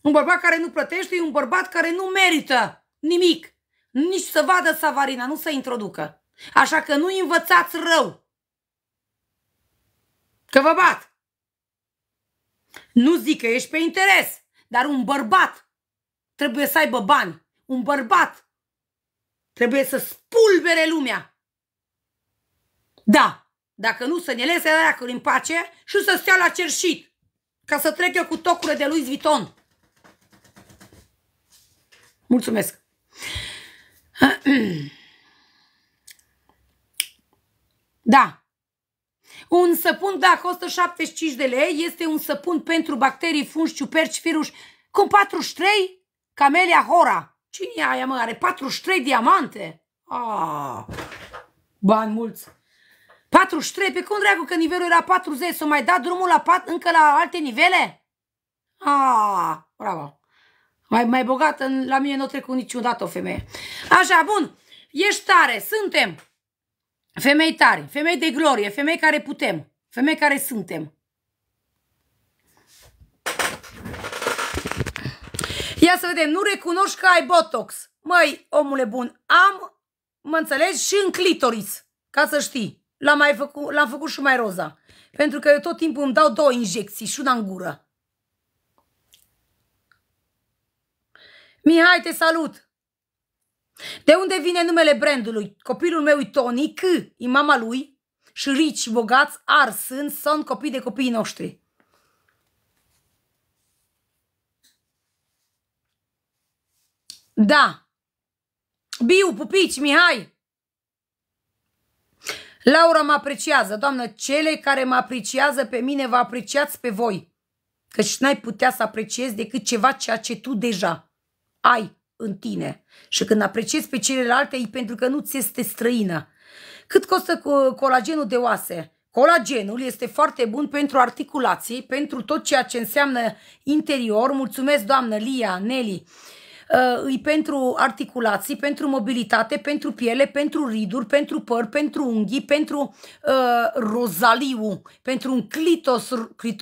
Un bărbat care nu plătește e un bărbat care nu merită nimic. Nici să vadă savarina, nu să introducă. Așa că nu învățați rău. Că vă bat! Nu zic că ești pe interes, dar un bărbat trebuie să aibă bani. Un bărbat trebuie să spulbere lumea. Da, dacă nu să ne lese dracului în pace și să stea la cerșit, ca să trec eu cu tocurile de lui Vuitton. Mulțumesc! [CLEARS THROAT] Da, un săpun, da, costă 75 de lei, este un săpun pentru bacterii, funși, ciuperci, virus, cu 43 Camelia Hora. Cine e aia, mă? Are 43 diamante. Ah, bani mulți. 43, pe cum dracu că nivelul era 40, s-o mai dat drumul la pat, încă la alte nivele? Ah, bravo. Mai, mai bogat, în, la mine nu n-o trecut niciodată o femeie. Așa, bun. Ești tare, suntem. Femei tari, femei de glorie, femei care putem, femei care suntem. Ia să vedem, nu recunoști că ai botox. Măi, omule bun, am, mă înțelegi, și în clitoris, ca să știi. L-am mai făcut, l-am făcut și mai roza. Pentru că eu tot timpul îmi dau două injecții și una în gură. Mihai, te salut! De unde vine numele brandului? Copilul meu e Tony, C, e mama lui și rici, bogați, ar sunt, sunt copii de copiii noștri. Da. Biu, pupici, Mihai. Laura mă apreciază. Doamnă, cele care mă apreciază pe mine vă apreciați pe voi. Căci n-ai putea să apreciezi decât ceva ceea ce tu deja ai în tine și când apreciezi pe celelalte e pentru că nu ți este străină. Cât costă colagenul de oase? Colagenul este foarte bun pentru articulații, pentru tot ceea ce înseamnă interior. Mulțumesc, doamnă Lia, Nelly. Uh, îi pentru articulații, pentru mobilitate, pentru piele, pentru riduri, pentru păr, pentru unghii, pentru uh, rozaliu, pentru un clitos,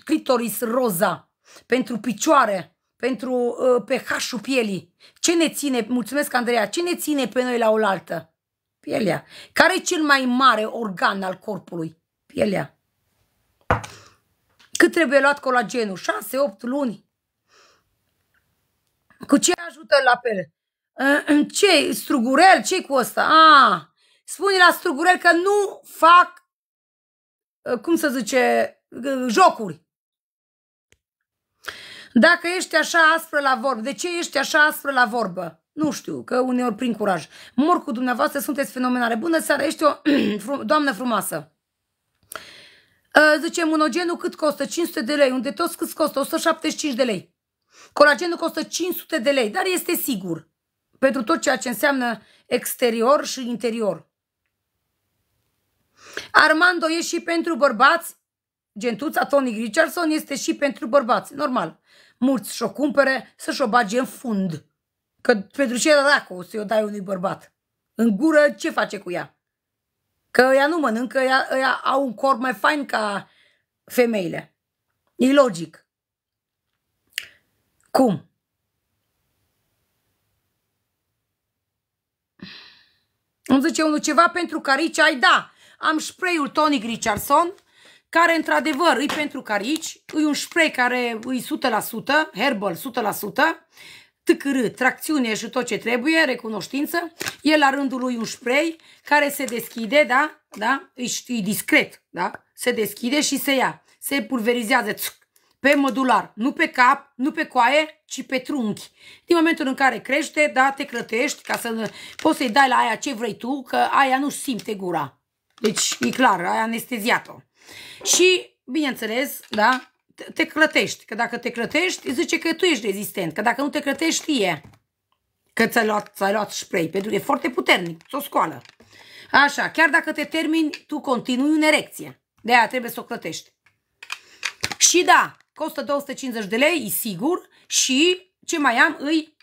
clitoris roza, pentru picioare pentru uh, pH-ul pielii. Ce ne ține, mulțumesc Andreea, ce ne ține pe noi la oaltă? Pielea. Care e cel mai mare organ al corpului? Pielea. Cât trebuie luat colagenul? 6-8 luni. Cu ce ajută la pele? ce? Strugurel? ce cu ăsta? Ah, spune la strugurel că nu fac, uh, cum să zice, uh, jocuri dacă ești așa aspră la vorbă, de ce ești așa aspră la vorbă? Nu știu, că uneori prin curaj. Mor cu dumneavoastră, sunteți fenomenare. Bună seara, ești o [CLEARS THROAT] doamnă frumoasă. Ă, Zice, monogenul cât costă? 500 de lei. Unde toți cât costă? 175 de lei. Colagenul costă 500 de lei, dar este sigur. Pentru tot ceea ce înseamnă exterior și interior. Armando e și pentru bărbați. Gentuța Tony Richardson este și pentru bărbați. Normal mulți și-o cumpere să-și o bage în fund. Că pentru ce racu să-i o dai unui bărbat? În gură ce face cu ea? Că ea nu mănâncă, ea, ea au un corp mai fain ca femeile. E logic. Cum? Îmi zice unul ceva pentru aici ai da, am spray-ul Tony Richardson, care într-adevăr îi pentru carici, îi un spray care îi 100%, herbal 100%, tâcârâ, tracțiune și tot ce trebuie, recunoștință. E la rândul lui un spray care se deschide, da? da? E, e discret, da? Se deschide și se ia. Se pulverizează țuc, pe modular, nu pe cap, nu pe coaie, ci pe trunchi. Din momentul în care crește, da, te crătești ca să poți să-i dai la aia ce vrei tu, că aia nu simte gura. Deci, e clar, ai anesteziat-o. Și, bineînțeles, da, te clătești. Că dacă te clătești, zice că tu ești rezistent. Că dacă nu te clătești, e. că ți-ai luat, ți luat spray. Pentru că e foarte puternic. Ți-o scoală. Așa, chiar dacă te termini, tu continui în erecție. De aia trebuie să o clătești. Și da, costă 250 de lei, e sigur. Și ce mai am, îi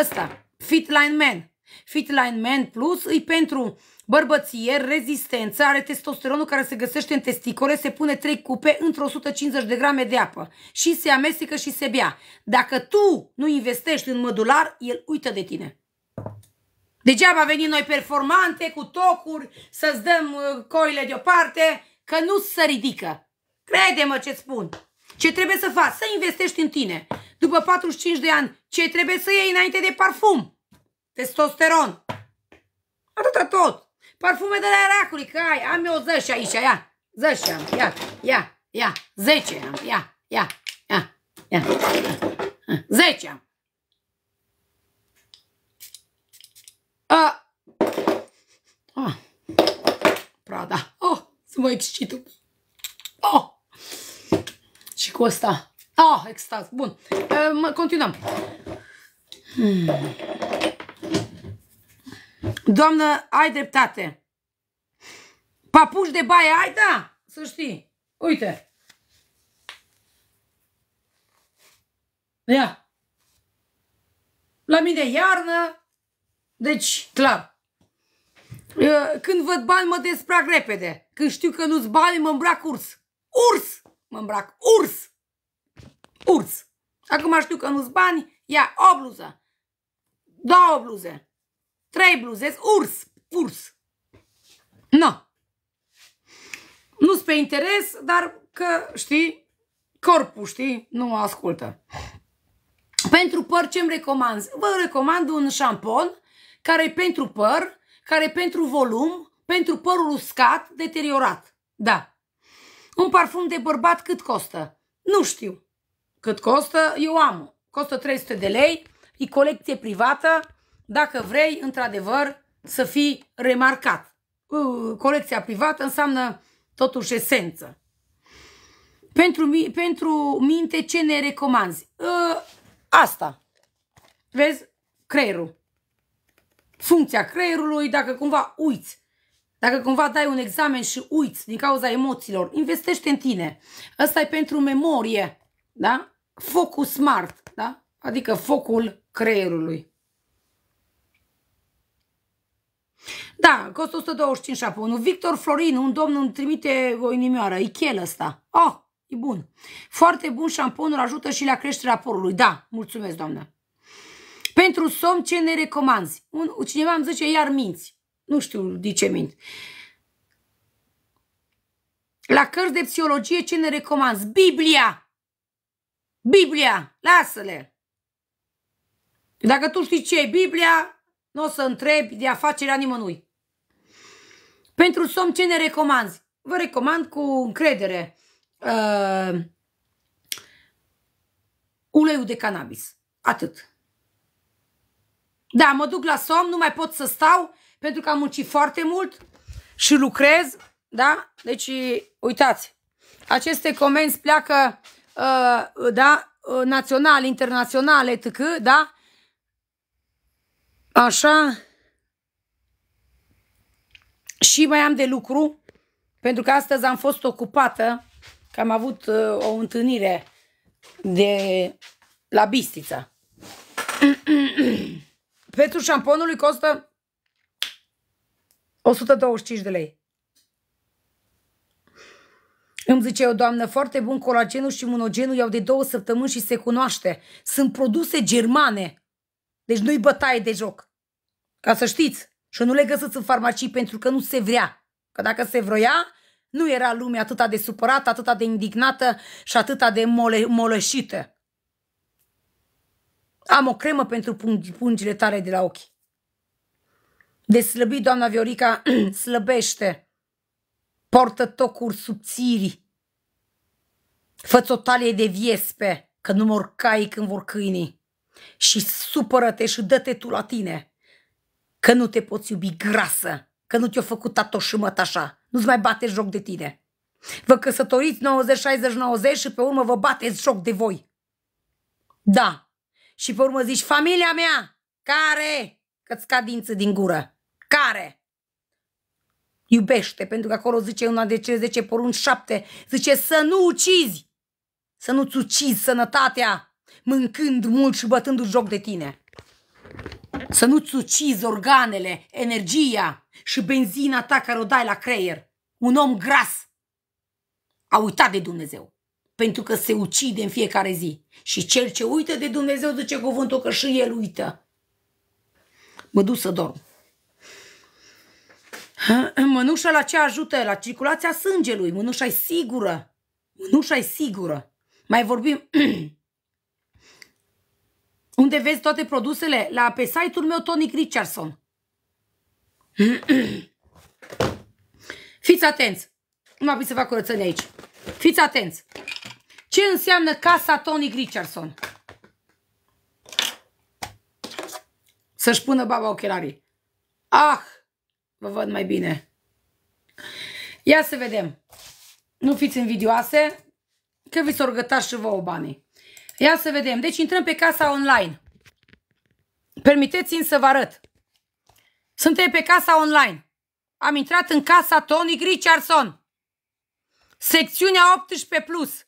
ăsta, Fitline Man. Fitline Man Plus e pentru bărbăție, rezistență, are testosteronul care se găsește în testicole, se pune 3 cupe într-o 150 de grame de apă și se amestecă și se bea. Dacă tu nu investești în mădular, el uită de tine. Degeaba venim noi performante cu tocuri, să-ți dăm uh, coile deoparte, că nu se ridică. Crede-mă ce spun. Ce trebuie să faci? Să investești în tine. După 45 de ani, ce trebuie să iei înainte de parfum? Testosteron. Atâta tot. Parfume de la Aracuri. că ai, am eu 10 aici, ia. 10 am, ia, ia, ia. 10 am, ia, ia, ia, ia. 10 am. A. Ah. Prada. Oh, să mă excit Oh. Și cu ăsta. Ah, extaz. Bun. Uh, continuăm. Hmm. Doamnă, ai dreptate. Papuș de baie ai, da, să știi. Uite. Ia. La mine iarnă, deci clar. Ă, când văd bani, mă desprag repede. Când știu că nu-ți bani, mă îmbrac urs. Urs! Mă îmbrac urs! Urs! Acum știu că nu-ți bani, ia o bluză. Două bluze. Trei bluze, urs, urs. Nu. Nu-s pe interes, dar că, știi, corpul, știi, nu ascultă. Pentru păr ce mi recomand? Vă recomand un șampon care e pentru păr, care e pentru volum, pentru părul uscat, deteriorat. Da. Un parfum de bărbat cât costă? Nu știu. Cât costă? Eu am. Costă 300 de lei, e colecție privată, dacă vrei, într-adevăr, să fii remarcat. Ă, colecția privată înseamnă totuși esență. Pentru, pentru minte, ce ne recomanzi? Ă, asta. Vezi? Creierul. Funcția creierului, dacă cumva uiți dacă cumva dai un examen și uiți din cauza emoțiilor, investește în tine. Asta e pentru memorie, da? Focus smart, da? Adică focul creierului. Da, costă 125 șaponul. Victor Florin, un domn îmi trimite o inimioară. E chel ăsta. Oh, e bun. Foarte bun șamponul, ajută și la creșterea porului. Da, mulțumesc, doamnă. Pentru somn, ce ne recomanzi? Un, cineva îmi zice, iar minți. Nu știu de ce mint. La cărți de psihologie, ce ne recomanzi? Biblia! Biblia! Lasă-le! Dacă tu știi ce e Biblia, nu o să întrebi de afacerea nimănui. Pentru somn ce ne recomanzi? Vă recomand cu încredere uh, uleiul de cannabis. Atât. Da, mă duc la somn, nu mai pot să stau pentru că am muncit foarte mult și lucrez, da? Deci, uitați, aceste comenzi pleacă, uh, da, uh, naționale, internaționale, etc., da? Așa și mai am de lucru, pentru că astăzi am fost ocupată, că am avut uh, o întâlnire de la bistiță. [CLEARS THROAT] Pentru șamponului costă 125 de lei. Îmi zice o doamnă, foarte bun colagenul și monogenul iau de două săptămâni și se cunoaște. Sunt produse germane. Deci nu-i bătaie de joc. Ca să știți și nu le găsesc în farmacii pentru că nu se vrea. Că dacă se vroia, nu era lumea atâta de supărată, atâta de indignată și atâta de mole- molășită. Am o cremă pentru pungile tale de la ochi. De slăbit, doamna Viorica, [CLEARS THROAT] slăbește. Portă tocuri subțiri. Fă-ți o talie de viespe, că nu mor cai când vor câinii. Și supără-te și dă-te tu la tine că nu te poți iubi grasă, că nu te-a făcut tatoșâmăt așa, nu-ți mai bate joc de tine. Vă căsătoriți 90-60-90 și pe urmă vă bateți joc de voi. Da. Și pe urmă zici, familia mea, care? Că-ți cad dință din gură. Care? Iubește, pentru că acolo zice una de cele 10 porunci 7, zice să nu ucizi, să nu-ți ucizi sănătatea, mâncând mult și bătându-ți joc de tine. Să nu-ți ucizi organele, energia și benzina ta care o dai la creier. Un om gras a uitat de Dumnezeu pentru că se ucide în fiecare zi. Și cel ce uită de Dumnezeu duce cuvântul că și el uită. Mă duc să dorm. [CLEARS THROAT] Mănușa la ce ajută? La circulația sângelui. Mănușa e sigură. Mănușa e sigură. Mai vorbim [CLEARS THROAT] unde vezi toate produsele, la, pe site-ul meu Tonic Richardson. [CLEARS THROAT] Fiți atenți! Nu m să fac curățenie aici. Fiți atenți! Ce înseamnă casa Tony Richardson? Să-și pună baba ochelarii. Ah! Vă văd mai bine. Ia să vedem. Nu fiți invidioase, că vi s au și vouă banii. Ia să vedem. Deci intrăm pe casa online. Permiteți-mi să vă arăt. Suntem pe casa online. Am intrat în casa Tony Richardson. Secțiunea 18+. Plus.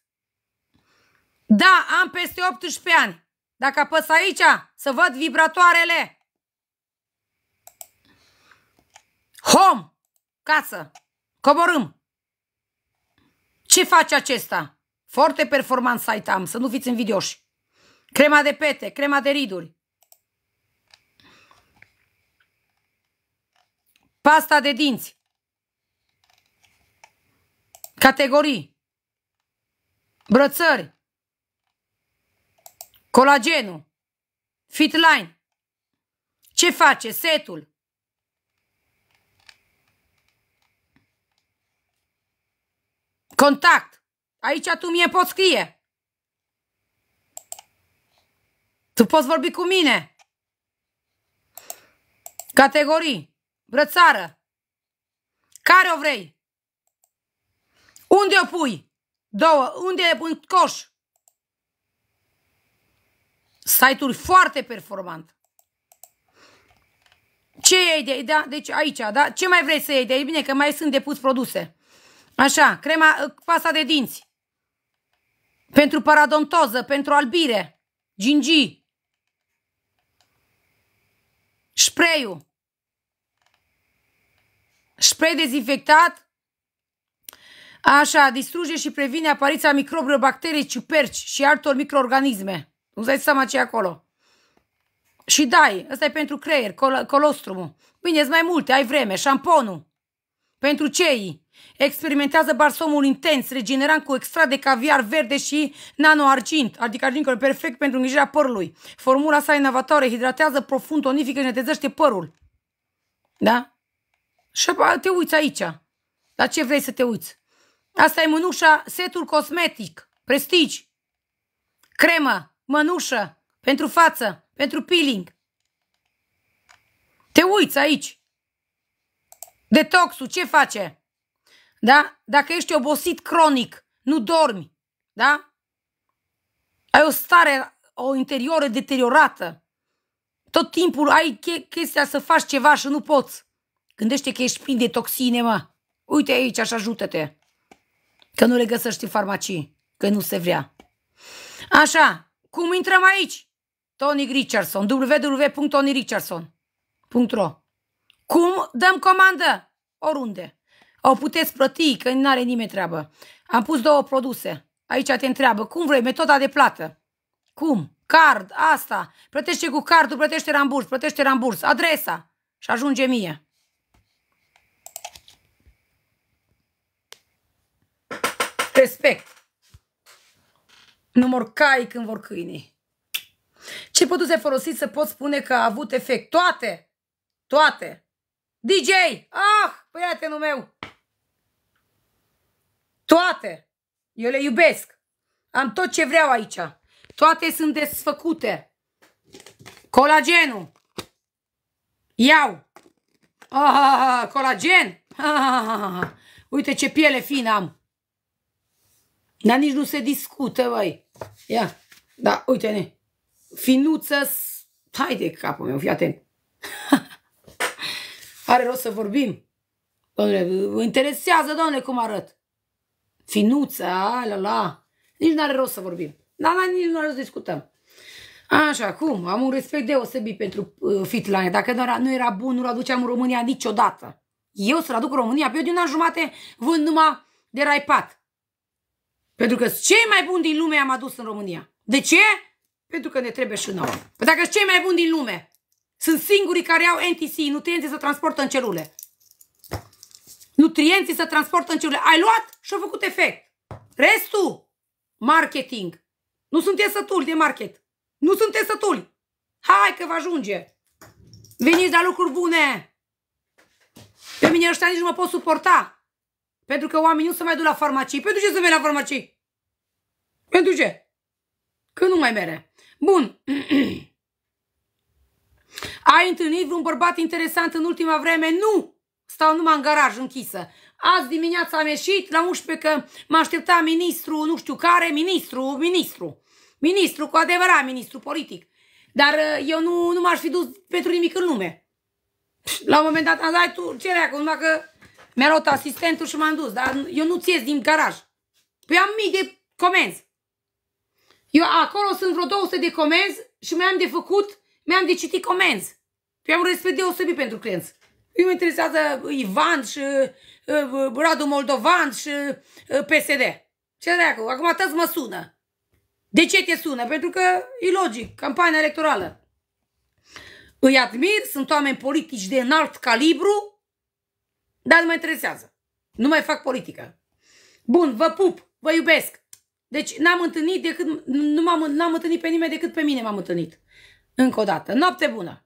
Da, am peste 18 ani. Dacă apăs aici, să văd vibratoarele. Home! Casă! Coborâm! Ce face acesta? Foarte performant site am, să nu fiți invidioși. Crema de pete, crema de riduri. Pasta de dinți. Categorii. Brățări. Colagenul. Fitline. Ce face setul? Contact. Aici tu mie poți scrie. Tu poți vorbi cu mine. Categorii. Brățară. Care o vrei? Unde o pui? Două. Unde e în coș? Site-ul foarte performant. Ce e de da? Deci aici, da? Ce mai vrei să iei de Bine că mai sunt depus produse. Așa, crema, ă, pasta de dinți. Pentru paradontoză, pentru albire, gingii, spray-ul, spray dezinfectat, așa, distruge și previne apariția microbilor, bacterii, ciuperci și altor microorganisme. Nu dai seama ce e acolo. Și dai, ăsta e pentru creier, col- colostrumul. Bine, sunt mai multe, ai vreme, șamponul. Pentru cei. Experimentează barsomul intens, regenerant cu extrat de caviar verde și nanoargint, adică argint perfect pentru îngrijirea părului. Formula sa inovatoare hidratează profund, tonifică și netezește părul. Da? Și te uiți aici. La ce vrei să te uiți? Asta e mânușa, setul cosmetic, prestigi, cremă, mănușă, pentru față, pentru peeling. Te uiți aici. Detoxul ce face? Da? Dacă ești obosit cronic, nu dormi, da? Ai o stare, o interioră deteriorată. Tot timpul ai chestia să faci ceva și nu poți. Gândește că ești plin de toxine, mă. Uite aici, așa ajută-te. Că nu le găsești în farmacii, că nu se vrea. Așa, cum intrăm aici? Tony Richardson, www.tonyrichardson.ro Cum dăm comandă? Oriunde. O puteți plăti, că nu are nimeni treabă. Am pus două produse. Aici te întreabă, cum vrei, metoda de plată? Cum? Card, asta. Plătește cu cardul, plătește ramburs, plătește ramburs. Adresa. Și ajunge mie. Respect. Nu mor cai când vor câinii. Ce produse folosiți să pot spune că a avut efect? Toate! Toate! DJ! Ah, prietenul meu! Toate. Eu le iubesc. Am tot ce vreau aici. Toate sunt desfăcute. Colagenul. Iau. Ah, colagen. Ah, uite ce piele fină am. Dar nici nu se discută, băi. Ia. Da, uite-ne. Finuță. Hai de capul meu, fii atent. [LAUGHS] Are rost să vorbim. Domnule, interesează, domnule, cum arăt finuță, la la. Nici nu are rost să vorbim. Dar la da, nici nu are rost să discutăm. Așa, cum? Am un respect deosebit pentru uh, Fitline. Dacă nu era, nu era bun, nu-l aduceam în România niciodată. Eu să-l aduc în România, pe eu de un an jumate vând numai de raipat. Pentru că cei mai buni din lume am adus în România. De ce? Pentru că ne trebuie și nouă. Păi dacă sunt cei mai buni din lume sunt singurii care au NTC, nutriente să transportă în celule nutrienții se transportă în celule. Ai luat și a făcut efect. Restul, marketing. Nu sunteți sătuli de market. Nu sunteți sătuli. Hai că vă ajunge. Veniți la lucruri bune. Pe mine ăștia nici nu mă pot suporta. Pentru că oamenii nu se mai duc la farmacii. Pentru ce să merg la farmacii? Pentru ce? Că nu mai mere. Bun. [CLEARS THROAT] Ai întâlnit vreun bărbat interesant în ultima vreme? Nu! stau numai în garaj închisă. Azi dimineața am ieșit la 11 că mă aștepta ministru, nu știu care, ministru, ministru. Ministru, cu adevărat, ministru politic. Dar eh, eu nu, nu m-aș fi dus pentru nimic în lume. La un moment dat am zis, tu ce numai că mi-a luat asistentul și m-am dus, dar eu nu ți ies din garaj. Păi am mii de comenzi. Eu acolo sunt vreo 200 de comenzi și mi-am de făcut, mi-am de citit comenzi. Păi am respect deosebit pentru clienți. Eu mă interesează Ivan și uh, Radu Moldovan și uh, PSD. Ce dracu? Acum atât mă sună. De ce te sună? Pentru că e logic, campania electorală. Îi admir, sunt oameni politici de înalt calibru, dar nu mă interesează. Nu mai fac politică. Bun, vă pup, vă iubesc. Deci n-am întâlnit decât, nu m-am, n-am întâlnit pe nimeni decât pe mine m-am întâlnit. Încă o dată. Noapte bună!